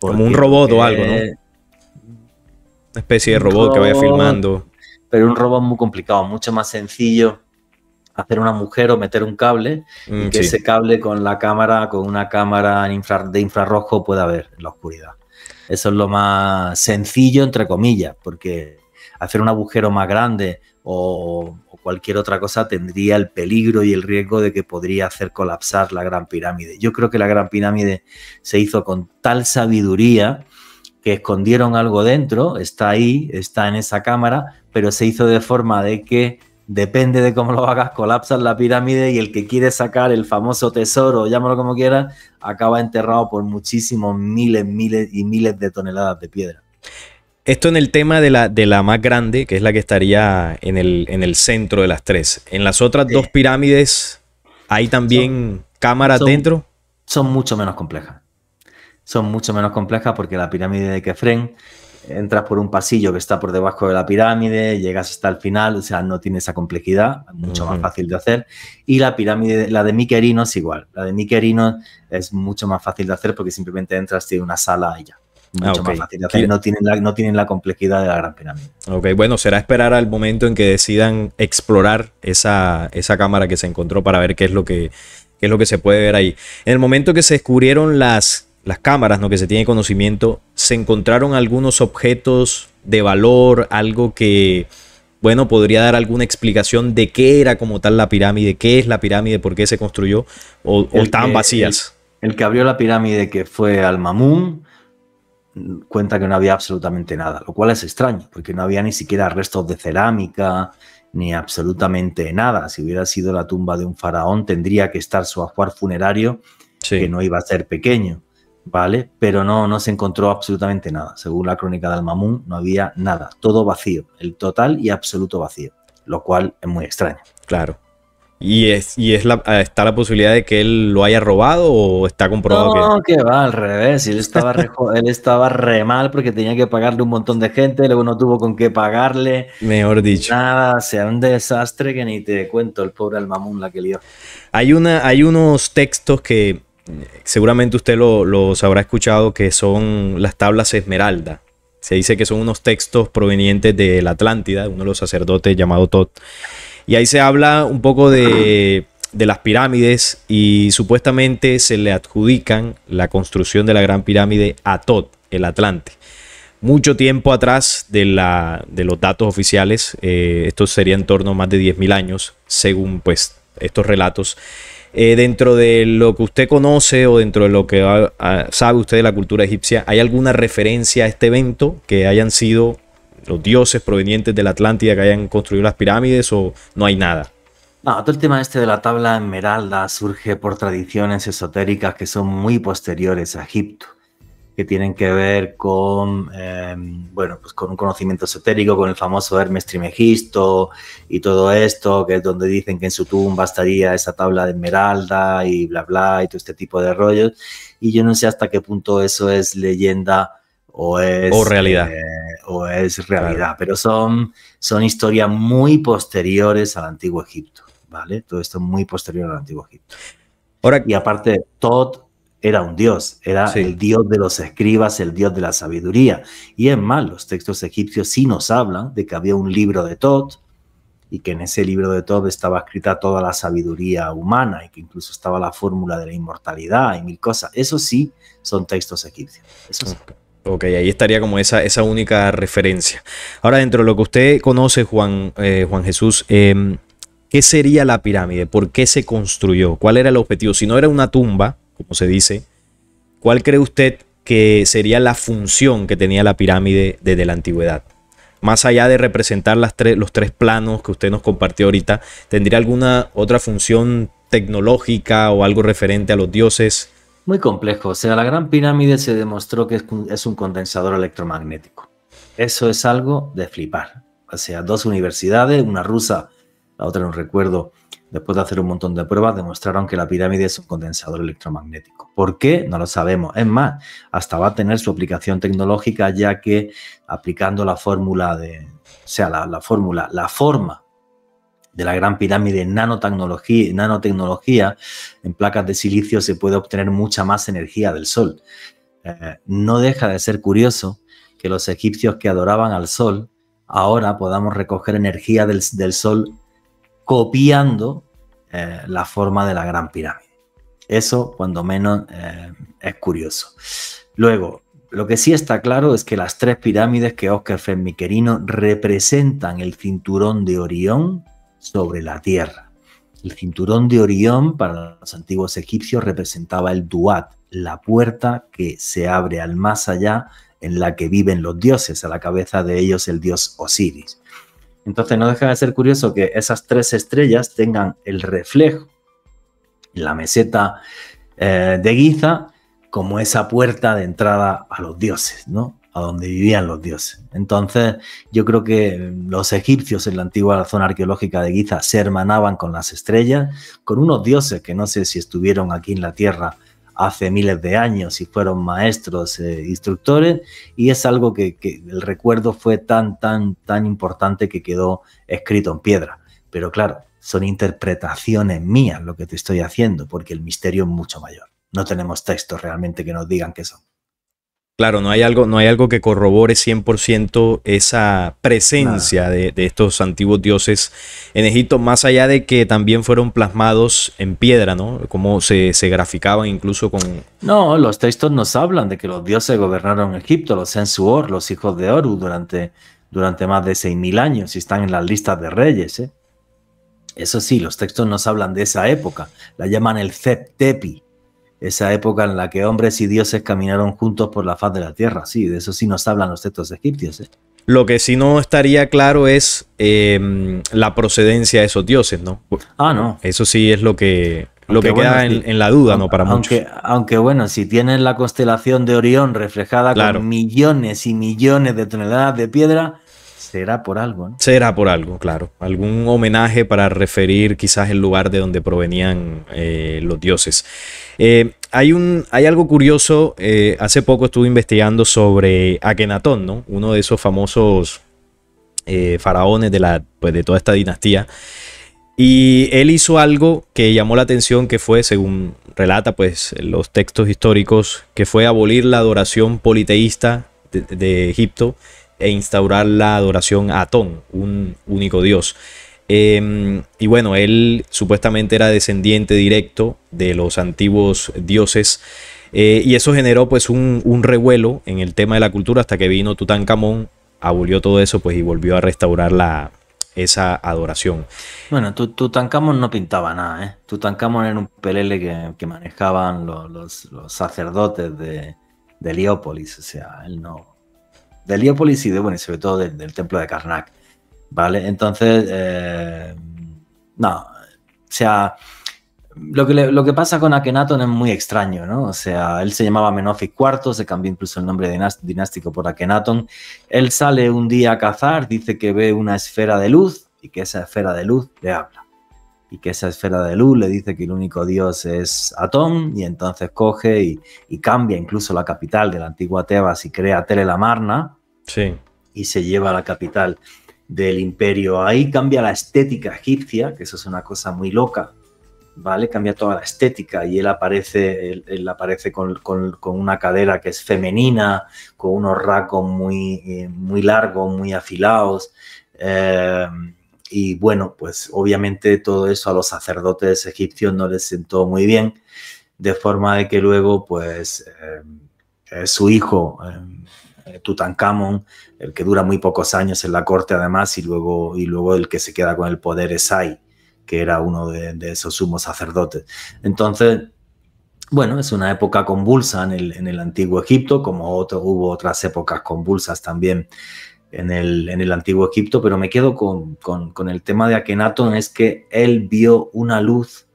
Como un robot o algo, ¿no? Una especie de robot, que vaya filmando. Pero un robot muy complicado, mucho más sencillo hacer un agujero, meter un cable y mm, que ese cable con la cámara, con una cámara de infrarrojo pueda ver en la oscuridad. Eso es lo más sencillo, entre comillas, porque hacer un agujero más grande o cualquier otra cosa tendría el peligro y el riesgo de que podría hacer colapsar la Gran Pirámide. Yo creo que la Gran Pirámide se hizo con tal sabiduría que escondieron algo dentro, está ahí, está en esa cámara, pero se hizo de forma de que depende de cómo lo hagas, colapsas la pirámide y el que quiere sacar el famoso tesoro, llámalo como quieras, acaba enterrado por muchísimos miles, miles y miles de toneladas de piedra. Esto en el tema de la, de la más grande, que es la que estaría en el, centro de las tres. En las otras dos eh, pirámides, ¿hay también cámaras dentro? Son mucho menos complejas. Son mucho menos complejas porque la pirámide de Kefren entras por un pasillo que está por debajo de la pirámide, llegas hasta el final, o sea, no tiene esa complejidad, mucho más fácil de hacer. Y la pirámide, la de es igual, la de Miquerinos es mucho más fácil de hacer porque simplemente entras, tiene una sala y ya más No tienen, la, no tienen la complejidad de la gran pirámide. Ok, bueno, será esperar al momento en que decidan explorar esa, cámara que se encontró para ver qué es lo que es lo que se puede ver ahí. En el momento que se descubrieron las, las cámaras, lo que se tiene conocimiento, se encontraron algunos objetos de valor, algo que, bueno, podría dar alguna explicación de qué era como tal la pirámide, qué es la pirámide, por qué se construyó, o, o estaban vacías. El, el, que abrió la pirámide, que fue Al-Mamun, cuenta que no había absolutamente nada, lo cual es extraño, porque no había ni siquiera restos de cerámica, ni absolutamente nada. Si hubiera sido la tumba de un faraón, tendría que estar su ajuar funerario, que no iba a ser pequeño, ¿vale? Pero no, no se encontró absolutamente nada. Según la crónica del mamun no había nada, todo vacío, el total y absoluto vacío, lo cual es muy extraño. Claro. Y es, y es la, está la posibilidad de que él lo haya robado o está comprobado que. No, que va al revés. Él estaba, re, él estaba re mal porque tenía que pagarle un montón de gente, luego no tuvo con qué pagarle. Mejor dicho. Nada, sea un desastre que ni te cuento el pobre mamón la que lió. Hay, una, hay unos textos que eh, seguramente usted los habrá escuchado que son las tablas Esmeralda. Se dice que son unos textos provenientes de la Atlántida, uno de los sacerdotes llamado Todd y ahí se habla un poco de, las pirámides y supuestamente se le adjudican la construcción de la gran pirámide a el Atlante mucho tiempo atrás de, la, de los datos oficiales, eh, esto sería en torno a más de 10.000 años, según pues estos relatos. Eh, dentro de lo que usted conoce o dentro de lo que sabe usted de la cultura egipcia, ¿hay alguna referencia a este evento que hayan sido los dioses provenientes de la Atlántida que hayan construido las pirámides o no hay nada? No, todo el tema este de la tabla de esmeralda surge por tradiciones esotéricas que son muy posteriores a Egipto, que tienen que ver con, em, bueno, pues con un conocimiento esotérico, con el famoso Hermes Trimegisto y todo esto, que es donde dicen que en su tumba estaría esa tabla de esmeralda y bla, bla, y todo este tipo de rollos. Y yo no sé hasta qué punto eso es leyenda o es, realidad. Eh, o es realidad, pero son, son historias muy posteriores al Antiguo Egipto, ¿vale? Todo esto es muy posterior al Antiguo Egipto. Ahora, y aparte, Tod era un dios, era el dios de los escribas, el dios de la sabiduría. Y es más, los textos egipcios sí nos hablan de que había un libro de Tod y que en ese libro de Tod estaba escrita toda la sabiduría humana y que incluso estaba la fórmula de la inmortalidad y mil cosas. Eso sí son textos egipcios. Eso sí. Ok, ahí estaría como esa, esa única referencia. Ahora, dentro de lo que usted conoce, Juan, eh, Juan Jesús, em, ¿qué sería la pirámide? ¿Por qué se construyó? ¿Cuál era el objetivo? Si no era una tumba, como se dice, ¿cuál cree usted que sería la función que tenía la pirámide desde la antigüedad? Más allá de representar las los tres planos que usted nos compartió ahorita, ¿tendría alguna otra función tecnológica o algo referente a los dioses? Muy complejo. O sea, la gran pirámide se demostró que es un condensador electromagnético. Eso es algo de flipar. O sea, dos universidades, una rusa, la otra no recuerdo, después de hacer un montón de pruebas, demostraron que la pirámide es un condensador electromagnético. ¿Por qué? No lo sabemos. Es más, hasta va a tener su aplicación tecnológica, ya que aplicando la fórmula de, o sea, la, la fórmula, la forma de la gran pirámide en nanotecnología, en placas de silicio se puede obtener mucha más energía del sol. Eh, no deja de ser curioso que los egipcios que adoraban al sol ahora podamos recoger energía del, sol copiando eh, la forma de la gran pirámide. Eso, cuando menos, eh, es curioso. Luego, lo que sí está claro es que las tres pirámides que Oscar Fermiquerino representan el cinturón de Orión, sobre la tierra. El cinturón de Orión para los antiguos egipcios representaba el Duat, la puerta que se abre al más allá en la que viven los dioses, a la cabeza de ellos el dios Osiris. Entonces no deja de ser curioso que esas tres estrellas tengan el reflejo en la meseta eh, de Giza como esa puerta de entrada a los dioses, ¿no? a donde vivían los dioses. Entonces, yo creo que los egipcios en la antigua zona arqueológica de Giza se hermanaban con las estrellas, con unos dioses que no sé si estuvieron aquí en la Tierra hace miles de años y fueron maestros, e instructores, y es algo que, que el recuerdo fue tan, tan, tan importante que quedó escrito en piedra. Pero claro, son interpretaciones mías lo que te estoy haciendo, porque el misterio es mucho mayor. No tenemos textos realmente que nos digan qué son. Claro, no hay algo, no hay algo que corrobore 100% esa presencia de, estos antiguos dioses en Egipto, más allá de que también fueron plasmados en piedra, ¿no? Como se, se, graficaban incluso con... No, los textos nos hablan de que los dioses gobernaron Egipto, los Sensuor, los hijos de Horus, durante, durante más de 6.000 años y están en las listas de reyes, ¿eh? Eso sí, los textos nos hablan de esa época, la llaman el Ceptepi esa época en la que hombres y dioses caminaron juntos por la faz de la tierra. Sí, de eso sí nos hablan los textos egipcios. ¿eh? Lo que sí no estaría claro es em, la procedencia de esos dioses, ¿no? Ah, no. Eso sí es lo que, lo que queda en, la duda, ¿no? Para muchos. Aunque bueno, si tienes la constelación de Orión reflejada con millones y millones de toneladas de piedra, será por algo, Será por algo, claro. Algún homenaje para referir quizás el lugar de donde provenían eh, los dioses. Eh, hay, un, hay algo curioso, eh, hace poco estuve investigando sobre Akenatón, ¿no? Uno de esos famosos faraones de, la, pues, de toda esta dinastía. Y él hizo algo que llamó la atención, que fue, según relata pues, los textos históricos, que fue abolir la adoración politeísta de Egipto e instaurar la adoración a Atón, un único dios. Em, y bueno, él supuestamente era descendiente directo de los antiguos dioses. Eh, y eso generó pues un, revuelo en el tema de la cultura hasta que vino Tutankamón, abolió todo eso pues y volvió a restaurar la, esa adoración. Bueno, Tutankamón no pintaba nada, ¿eh? Tutankamón era un pelele que, manejaban los, sacerdotes de, de Heliópolis, o sea, él no, de Heliópolis y de, bueno, y sobre todo del, templo de Karnak, ¿vale? Entonces, eh, no, o sea, lo que, lo que pasa con Akenaton es muy extraño, ¿no? O sea, él se llamaba Menofis IV, se cambió incluso el nombre dinástico por Akenaton. Él sale un día a cazar, dice que ve una esfera de luz y que esa esfera de luz le habla y que esa esfera de luz le dice que el único dios es Atón, y entonces coge y, cambia incluso la capital de la antigua Tebas y crea Telelamarna sí. y se lleva a la capital del imperio. Ahí cambia la estética egipcia, que eso es una cosa muy loca, ¿vale? Cambia toda la estética y él aparece, él, aparece con, con, una cadera que es femenina, con unos racos muy, eh, muy largos, muy afilados. Eh, y bueno, pues obviamente todo eso a los sacerdotes egipcios no les sentó muy bien, de forma de que luego pues eh, eh, su hijo eh, Tutankhamon, el que dura muy pocos años en la corte además, y luego, y luego el que se queda con el poder es Ai, que era uno de, esos sumos sacerdotes. Entonces, bueno, es una época convulsa en el, en el Antiguo Egipto, como hubo otras épocas convulsas también en el, en el antiguo Egipto, pero me quedo con, el tema de Akenatón, es que él vio una luz,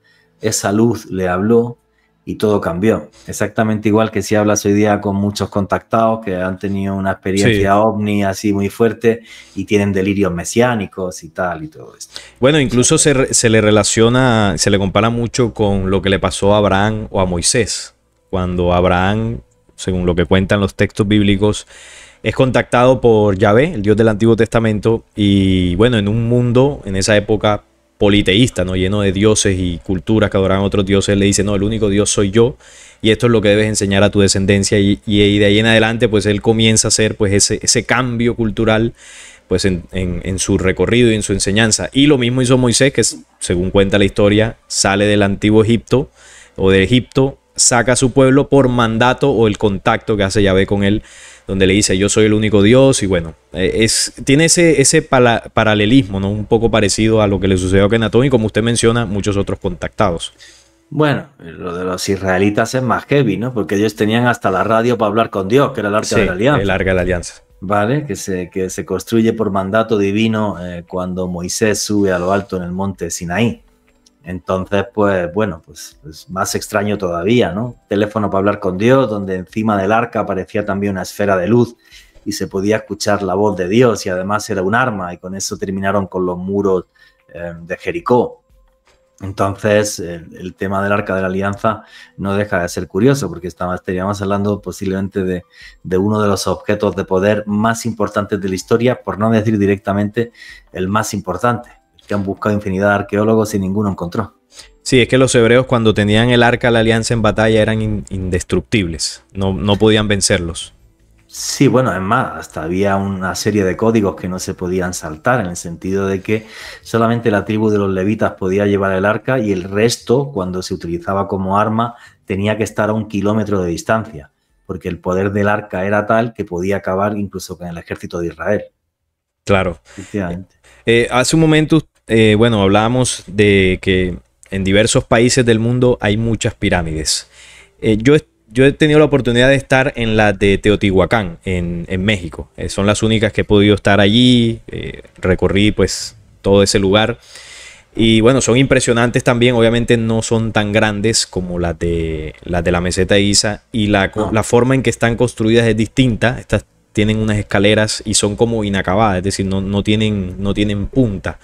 esa luz le habló y todo cambió. Exactamente igual que si hablas hoy día con muchos contactados que han tenido una experiencia ovni así muy fuerte y tienen delirios mesiánicos y tal y todo esto. Bueno, incluso se, se, le relaciona, se le compara mucho con lo que le pasó a Abraham o a Moisés, cuando Abraham, según lo que cuentan los textos bíblicos, es contactado por Yahvé, el Dios del Antiguo Testamento, y bueno, en un mundo en esa época politeísta, ¿no? lleno de dioses y culturas que adoraban a otros dioses, le dice, no, el único Dios soy yo, y esto es lo que debes enseñar a tu descendencia, y, de ahí en adelante, pues él comienza a hacer pues, ese, cambio cultural pues en, en, su recorrido y en su enseñanza. Y lo mismo hizo Moisés, que según cuenta la historia, sale del antiguo Egipto o de Egipto, saca a su pueblo por mandato o el contacto que hace Yahvé con él donde le dice yo soy el único Dios y bueno, eh, es, tiene ese, ese paralelismo, ¿no? Un poco parecido a lo que le sucedió a Kenatón y como usted menciona, muchos otros contactados. Bueno, lo de los israelitas es más heavy, ¿no? Porque ellos tenían hasta la radio para hablar con Dios, que era el arca de la alianza. El de la alianza. ¿Vale? Que se, que se construye por mandato divino eh, cuando Moisés sube a lo alto en el monte Sinaí. Entonces, pues bueno, pues, pues, más extraño todavía, ¿no? Teléfono para hablar con Dios, donde encima del arca aparecía también una esfera de luz y se podía escuchar la voz de Dios y además era un arma y con eso terminaron con los muros eh, de Jericó. Entonces, el, tema del arca de la alianza no deja de ser curioso porque estaríamos hablando posiblemente de, uno de los objetos de poder más importantes de la historia, por no decir directamente el más importante han buscado infinidad de arqueólogos y ninguno encontró. Sí, es que los hebreos cuando tenían el arca de la alianza en batalla eran indestructibles, no, no podían vencerlos. Sí, bueno, es más, hasta había una serie de códigos que no se podían saltar, en el sentido de que solamente la tribu de los levitas podía llevar el arca y el resto, cuando se utilizaba como arma, tenía que estar a un kilómetro de distancia, porque el poder del arca era tal que podía acabar incluso con el ejército de Israel. Claro. Eh, hace un momento eh, bueno, hablábamos de que en diversos países del mundo hay muchas pirámides. Eh, yo, he tenido la oportunidad de estar en la de Teotihuacán, en, México. Eh, son las únicas que he podido estar allí. recorrí pues todo ese lugar. Y bueno, son impresionantes también, obviamente no son tan grandes como las de, la meseta de Isa y la, forma en que están construidas es distinta. Estas tienen unas escaleras y son como inacabadas, es decir, no, no, tienen, no tienen punta.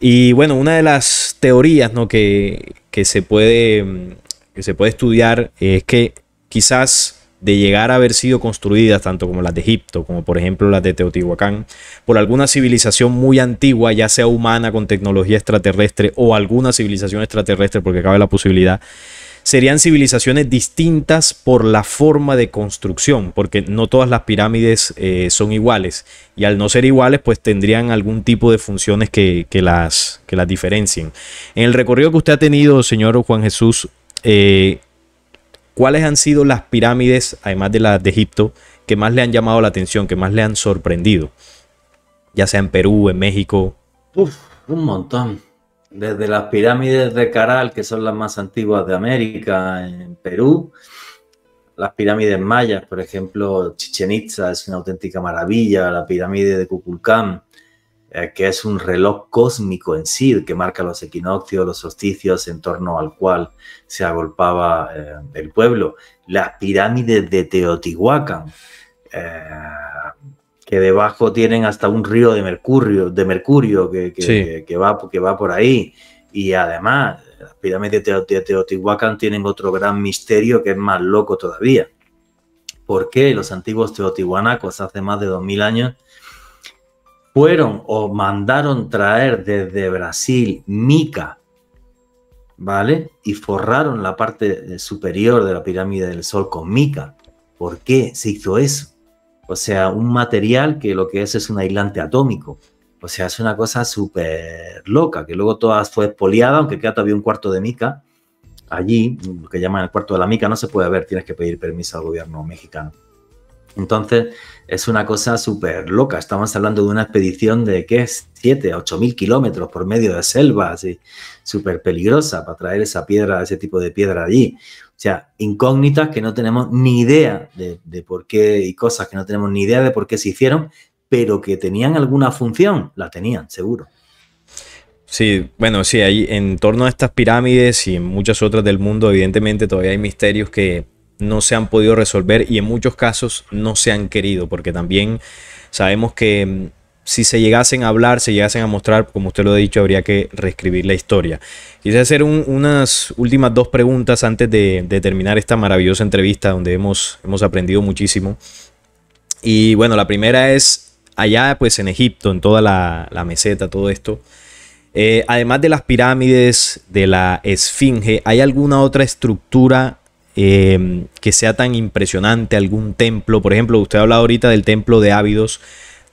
Y bueno, una de las teorías ¿no? que, se puede, que se puede estudiar es que quizás de llegar a haber sido construidas, tanto como las de Egipto, como por ejemplo las de Teotihuacán, por alguna civilización muy antigua, ya sea humana con tecnología extraterrestre o alguna civilización extraterrestre, porque cabe la posibilidad serían civilizaciones distintas por la forma de construcción, porque no todas las pirámides eh, son iguales y al no ser iguales pues tendrían algún tipo de funciones que, las, que las diferencien. En el recorrido que usted ha tenido, señor Juan Jesús, eh, ¿cuáles han sido las pirámides, además de las de Egipto, que más le han llamado la atención, que más le han sorprendido? Ya sea en Perú, en México. Uf, un montón desde las pirámides de Caral, que son las más antiguas de América, en Perú, las pirámides mayas, por ejemplo, Chichen Itza es una auténtica maravilla, la pirámide de Kukulcán, eh, que es un reloj cósmico en sí, que marca los equinoccios, los solsticios en torno al cual se agolpaba eh, el pueblo. Las pirámides de Teotihuacán. Eh, que debajo tienen hasta un río de mercurio, de mercurio que, va, que va por ahí. Y además, las pirámides de Teotihuacán tienen otro gran misterio que es más loco todavía. ¿Por qué los antiguos teotihuanacos hace más de 2000 años fueron o mandaron traer desde Brasil mica, ¿vale? Y forraron la parte superior de la pirámide del Sol con mica. ¿Por qué se hizo eso? O sea, un material que lo que es es un aislante atómico. O sea, es una cosa súper loca, que luego todas fue expoliada, aunque queda todavía un cuarto de mica. Allí, lo que llaman el cuarto de la mica, no se puede ver, tienes que pedir permiso al gobierno mexicano. Entonces, es una cosa súper loca. Estamos hablando de una expedición de, ¿qué es? 7 a 8 mil kilómetros por medio de selvas, súper peligrosa para traer esa piedra, ese tipo de piedra allí. O sea, incógnitas que no tenemos ni idea de, por qué y cosas que no tenemos ni idea de por qué se hicieron, pero que tenían alguna función, la tenían, seguro. Sí, bueno, sí, ahí en torno a estas pirámides y muchas otras del mundo, evidentemente todavía hay misterios que no se han podido resolver y en muchos casos no se han querido, porque también sabemos que mm, si se llegasen a hablar, se llegasen a mostrar, como usted lo ha dicho, habría que reescribir la historia. Quisiera hacer unas últimas dos preguntas antes de, terminar esta maravillosa entrevista donde hemos, hemos aprendido muchísimo. Y bueno, la primera es allá pues en Egipto, en toda la, meseta, todo esto. Eh, además de las pirámides, de la esfinge, ¿hay alguna otra estructura Em, que sea tan impresionante algún templo. Por ejemplo, usted ha hablado ahorita del templo de Ávidos,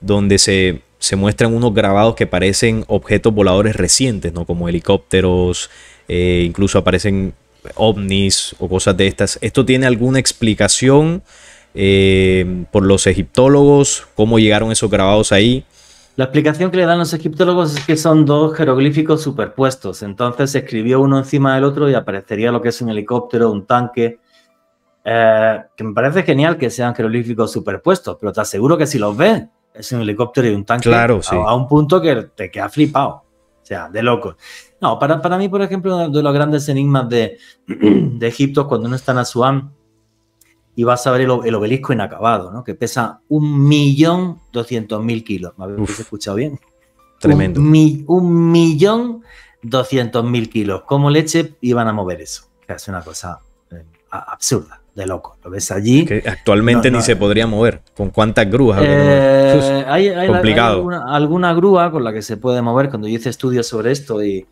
donde se, muestran unos grabados que parecen objetos voladores recientes, ¿no? Como helicópteros, eh, incluso aparecen ovnis o cosas de estas. ¿Esto tiene alguna explicación eh, por los egiptólogos? ¿Cómo llegaron esos grabados ahí? La explicación que le dan los egiptólogos es que son dos jeroglíficos superpuestos, entonces se escribió uno encima del otro y aparecería lo que es un helicóptero, un tanque, eh, que me parece genial que sean jeroglíficos superpuestos, pero te aseguro que si los ves, es un helicóptero y un tanque claro, a, un punto que te queda flipado, o sea, de loco. No, para, para mí, por ejemplo, uno de los grandes enigmas de, <clears throat> de Egipto cuando uno está en Asuán, y vas a ver el, obelisco inacabado, ¿no? que pesa un millón doscientos mil kilos. ¿Me habéis escuchado bien? Tremendo. Un, millón doscientos mil kilos. ¿Cómo leche iban a mover eso? Es una cosa eh, absurda, de loco. Lo ves allí. Que actualmente ni se podría mover. ¿Con cuántas grúas? Eh, hay, complicado. alguna, grúa con la que se puede mover. Cuando yo hice estudios sobre esto y,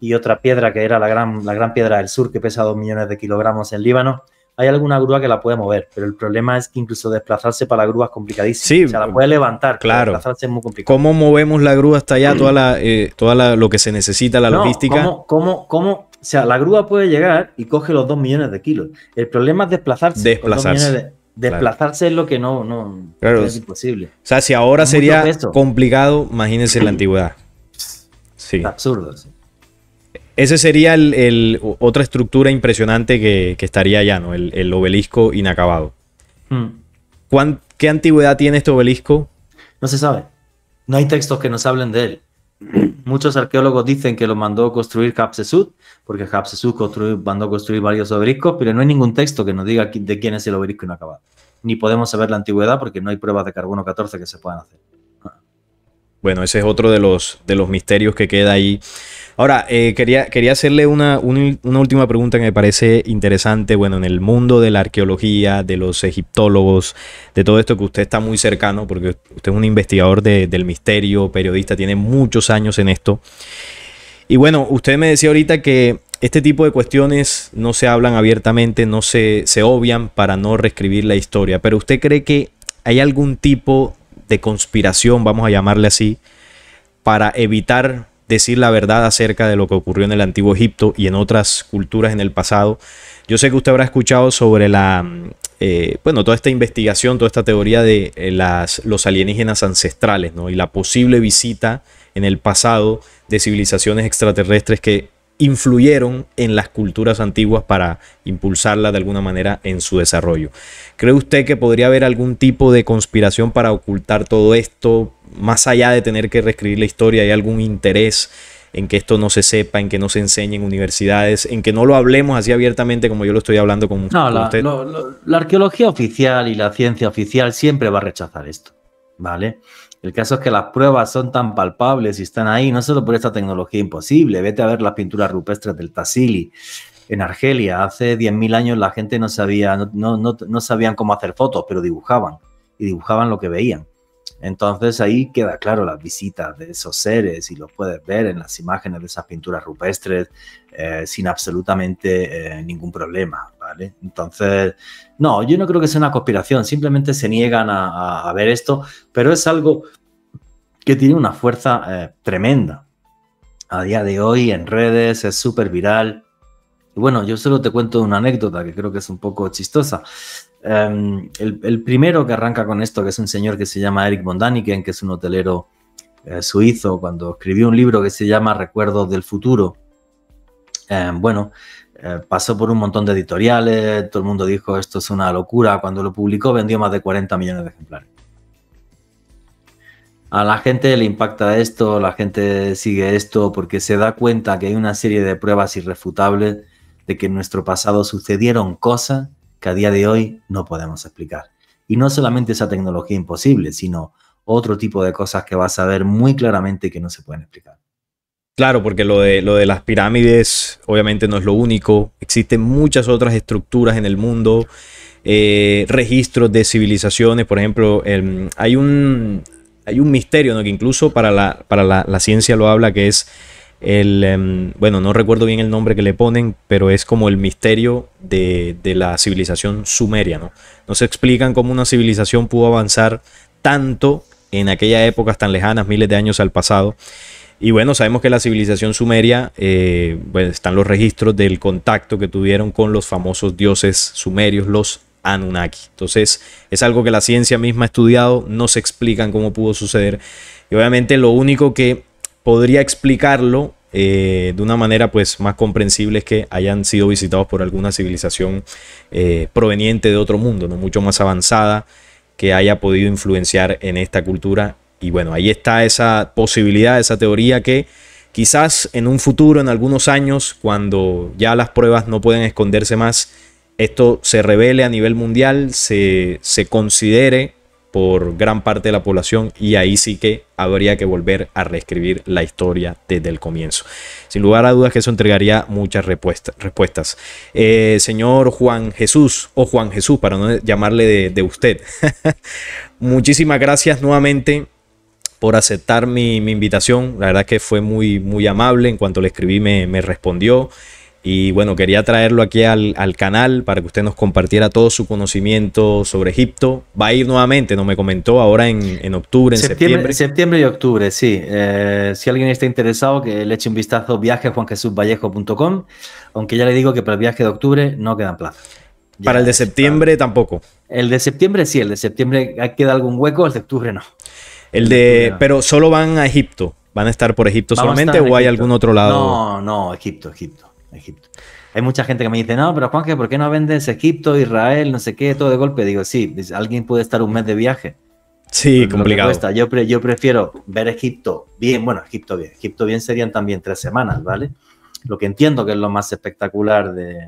y otra piedra que era la gran, la gran piedra del sur que pesa dos millones de kilogramos en Líbano hay alguna grúa que la puede mover, pero el problema es que incluso desplazarse para la grúa es complicadísimo. Sí, o sea, la puede levantar, claro. desplazarse es muy complicado. ¿Cómo movemos la grúa hasta allá, toda, <clears throat> eh, toda lo que se necesita, la logística? ¿cómo, cómo, o sea, la grúa puede llegar y coge los dos millones de kilos. El problema es desplazarse. Desplazarse. Desplazarse es lo que no, no es imposible. O sea, si ahora sería complicado, imagínense la antigüedad. Sí. absurdo. Sí. Ese sería el, otra estructura impresionante que, estaría allá, ¿no? El, obelisco inacabado. Hmm. ¿Qué antigüedad tiene este obelisco? No se sabe. No hay textos que nos hablen de él. <clears throat> Muchos arqueólogos dicen que lo mandó construir Hatshepsut, porque Hatshepsut mandó a construir varios obeliscos, pero no hay ningún texto que nos diga de quién es el obelisco inacabado. Ni podemos saber la antigüedad porque no hay pruebas de carbono 14 que se puedan hacer. Bueno, ese es otro de los, de los misterios que queda ahí Ahora, eh, quería, quería hacerle una, última pregunta que me parece interesante. Bueno, en el mundo de la arqueología, de los egiptólogos, de todo esto que usted está muy cercano, porque usted es un investigador del misterio, periodista, tiene muchos años en esto. Y bueno, usted me decía ahorita que este tipo de cuestiones no se hablan abiertamente, no se, se obvian para no reescribir la historia. Pero usted cree que hay algún tipo de conspiración, vamos a llamarle así, para evitar decir la verdad acerca de lo que ocurrió en el antiguo Egipto y en otras culturas en el pasado. Yo sé que usted habrá escuchado sobre la, mm, eh, bueno, toda esta investigación, toda esta teoría de eh, las, los alienígenas ancestrales, ¿no? Y la posible visita en el pasado de civilizaciones extraterrestres que influyeron en las culturas antiguas para impulsarla de alguna manera en su desarrollo. ¿Cree usted que podría haber algún tipo de conspiración para ocultar todo esto? Más allá de tener que reescribir la historia, ¿hay algún interés en que esto no se sepa, en que no se enseñe en universidades, en que no lo hablemos así abiertamente como yo lo estoy hablando con, no, la, la arqueología oficial y la ciencia oficial siempre va a rechazar esto, ¿vale? El caso es que las pruebas son tan palpables y están ahí, no solo por esta tecnología imposible. Vete a ver las pinturas rupestres del Tassili en Argelia. Hace 10.000 años la gente no sabía, no, no, no, sabían cómo hacer fotos, pero dibujaban y dibujaban lo que veían. Entonces ahí queda claro las visitas de esos seres y los puedes ver en las imágenes de esas pinturas rupestres eh, sin absolutamente eh, ningún problema. Entonces, no, yo no creo que sea una conspiración, simplemente se niegan a, ver esto, pero es algo que tiene una fuerza eh, tremenda. A día de hoy en redes es súper viral. Y bueno, yo solo te cuento una anécdota que creo que es un poco chistosa. Em, el, primero que arranca con esto, que es un señor que se llama Eric mondani que es un hotelero eh, suizo, cuando escribió un libro que se llama Recuerdos del Futuro, em, bueno, eh, pasó por un montón de editoriales, todo el mundo dijo esto es una locura. Cuando lo publicó vendió más de 40 millones de ejemplares. A la gente le impacta esto, la gente sigue esto porque se da cuenta que hay una serie de pruebas irrefutables de que en nuestro pasado sucedieron cosas que a día de hoy no podemos explicar. Y no solamente esa tecnología imposible, sino otro tipo de cosas que vas a ver muy claramente que no se pueden explicar. Claro, porque lo de, lo de las pirámides obviamente no es lo único. Existen muchas otras estructuras en el mundo, eh, registros de civilizaciones, por ejemplo, em, hay, un, hay un misterio ¿no? que incluso para, la, para la, ciencia lo habla, que es el, em, bueno, no recuerdo bien el nombre que le ponen, pero es como el misterio de, de la civilización sumeria, ¿no? No se explican cómo una civilización pudo avanzar tanto en aquellas épocas tan lejanas, miles de años al pasado. Y bueno, sabemos que la civilización sumeria, eh, están los registros del contacto que tuvieron con los famosos dioses sumerios, los Anunnaki. Entonces, es algo que la ciencia misma ha estudiado, no se explican cómo pudo suceder. Y obviamente lo único que podría explicarlo eh, de una manera pues más comprensible es que hayan sido visitados por alguna civilización eh, proveniente de otro mundo, ¿no? mucho más avanzada, que haya podido influenciar en esta cultura y bueno, ahí está esa posibilidad, esa teoría que quizás en un futuro, en algunos años, cuando ya las pruebas no pueden esconderse más, esto se revele a nivel mundial, se, considere por gran parte de la población y ahí sí que habría que volver a reescribir la historia desde el comienzo. Sin lugar a dudas que eso entregaría muchas respuestas. Eh, señor Juan Jesús, o Juan Jesús para no llamarle de, de usted, <laughs> muchísimas gracias nuevamente por aceptar mi, invitación. La verdad que fue muy, muy amable. En cuanto le escribí, me, respondió. Y bueno, quería traerlo aquí al, canal para que usted nos compartiera todo su conocimiento sobre Egipto. Va a ir nuevamente, no me comentó, ahora en, octubre, en septiembre. Septiembre, y octubre, sí. Eh, si alguien está interesado, que le eche un vistazo a viajejuanjesusvallejo.com, aunque ya le digo que para el viaje de octubre no quedan plazas. para el de septiembre tampoco. El de septiembre sí, el de septiembre queda algún hueco, el de octubre no. El de, pero solo van a Egipto. ¿Van a estar por Egipto solamente o hay algún otro lado? No, no, Egipto, Egipto, Egipto. Hay mucha gente que me dice, no, pero Juanje, ¿por qué no vendes Egipto, Israel, no sé qué, todo de golpe? Digo, sí, alguien puede estar un mes de viaje. Sí, complicado. Yo, yo prefiero ver Egipto bien, bueno, Egipto bien. Egipto bien serían también tres semanas, ¿vale? Lo que entiendo que es lo más espectacular de,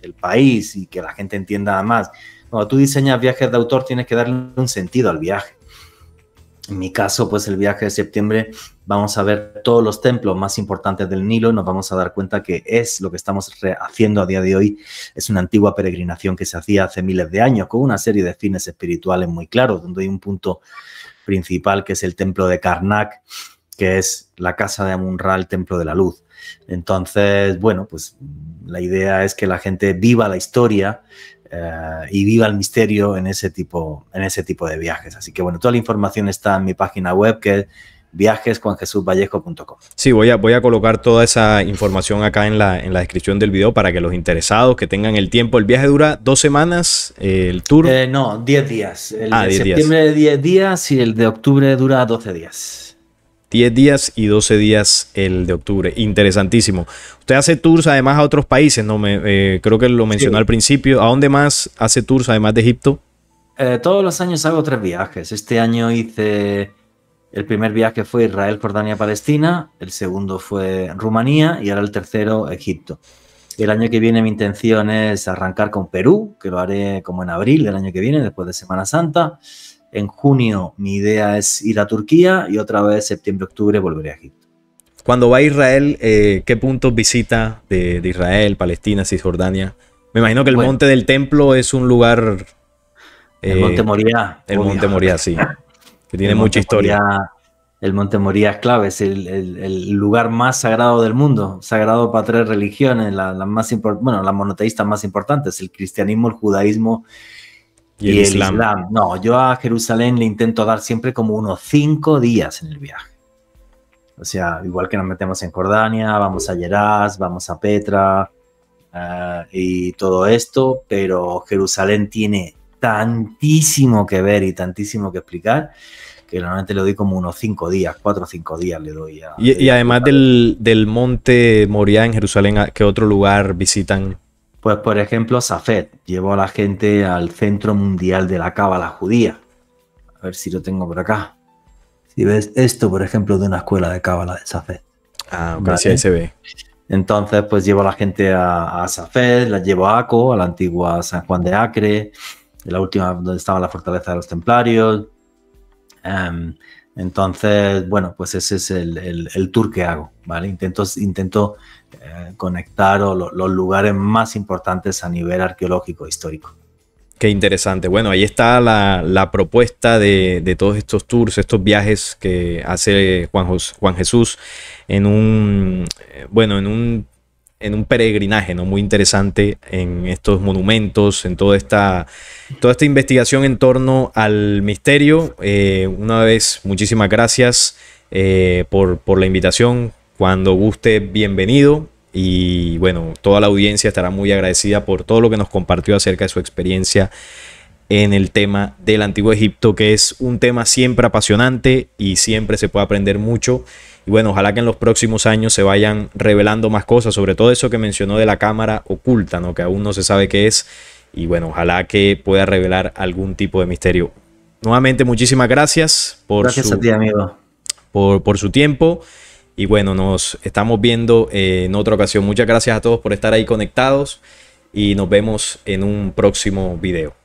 del país y que la gente entienda más. Cuando tú diseñas viajes de autor, tienes que darle un sentido al viaje. En mi caso, pues el viaje de septiembre vamos a ver todos los templos más importantes del Nilo y nos vamos a dar cuenta que es lo que estamos haciendo a día de hoy. Es una antigua peregrinación que se hacía hace miles de años con una serie de fines espirituales muy claros, donde hay un punto principal que es el templo de Karnak, que es la casa de Amun-Ra, el templo de la luz. Entonces, bueno, pues la idea es que la gente viva la historia eh, y viva el misterio en ese, tipo, en ese tipo de viajes. Así que bueno, toda la información está en mi página web que es viajesjuanjesusvallejo.com. Sí, voy a, voy a colocar toda esa información acá en la, en la descripción del video para que los interesados que tengan el tiempo, el viaje dura dos semanas, el tour. Eh, no, diez días. El ah, de septiembre 10 días y el de octubre dura doce días. 10 días y 12 días el de octubre. Interesantísimo. Usted hace tours además a otros países, ¿no? Me, eh, creo que lo mencionó al principio. ¿A dónde más hace tours además de Egipto? Eh, todos los años hago tres viajes. Este año hice... El primer viaje fue Israel, Jordania, Palestina. El segundo fue Rumanía y ahora el tercero Egipto. El año que viene mi intención es arrancar con Perú, que lo haré como en abril del año que viene, después de Semana Santa. En junio mi idea es ir a Turquía y otra vez septiembre-octubre volveré a Egipto. Cuando va a Israel, eh, ¿qué puntos visita de, Israel, Palestina, Cisjordania? Me imagino que el Monte del Templo es un lugar... el eh, Monte Moría. El Monte Moría sí. Que tiene mucha historia. el Monte Moría es clave, es el, lugar más sagrado del mundo, sagrado para tres religiones, la, más bueno, la monoteísta más importante, el cristianismo, el judaísmo y, el, Islam? No, yo a Jerusalén le intento dar siempre como unos cinco días en el viaje. O sea, igual que nos metemos en Jordania, vamos a Yeraz, vamos a Petra eh, y todo esto, pero Jerusalén tiene tantísimo que ver y tantísimo que explicar que normalmente le doy como unos cinco días, cuatro o cinco días le doy. A, y, además del, del monte Moria en Jerusalén, ¿qué otro lugar visitan? Pues por ejemplo, Safed llevó a la gente al Centro Mundial de la Cábala Judía. A ver si lo tengo por acá. Si ves esto, por ejemplo, de una escuela de Cábala de Safed. Ah, se ve. Entonces, pues llevo a la gente a, Safed, la llevo a Aco, a la antigua San Juan de Acre, la última donde estaba la fortaleza de los templarios. Em, entonces, bueno, pues ese es el, tour que hago, ¿vale? Intento, intento eh, conectar los lugares más importantes a nivel arqueológico e histórico. Qué interesante. Bueno, ahí está la, propuesta de, de, todos estos tours, estos viajes que hace Juan, Juan Jesús en un, eh, bueno, en un en un peregrinaje ¿no? muy interesante en estos monumentos, en toda esta, toda esta investigación en torno al misterio. Eh, una vez, muchísimas gracias eh, por, por la invitación. Cuando guste, bienvenido. Y bueno, toda la audiencia estará muy agradecida por todo lo que nos compartió acerca de su experiencia en el tema del Antiguo Egipto, que es un tema siempre apasionante y siempre se puede aprender mucho bueno, ojalá que en los próximos años se vayan revelando más cosas, sobre todo eso que mencionó de la cámara oculta, ¿no? que aún no se sabe qué es. Y bueno, ojalá que pueda revelar algún tipo de misterio. Nuevamente, muchísimas gracias por, su, por, su tiempo. Y bueno, nos estamos viendo en otra ocasión. Muchas gracias a todos por estar ahí conectados y nos vemos en un próximo video.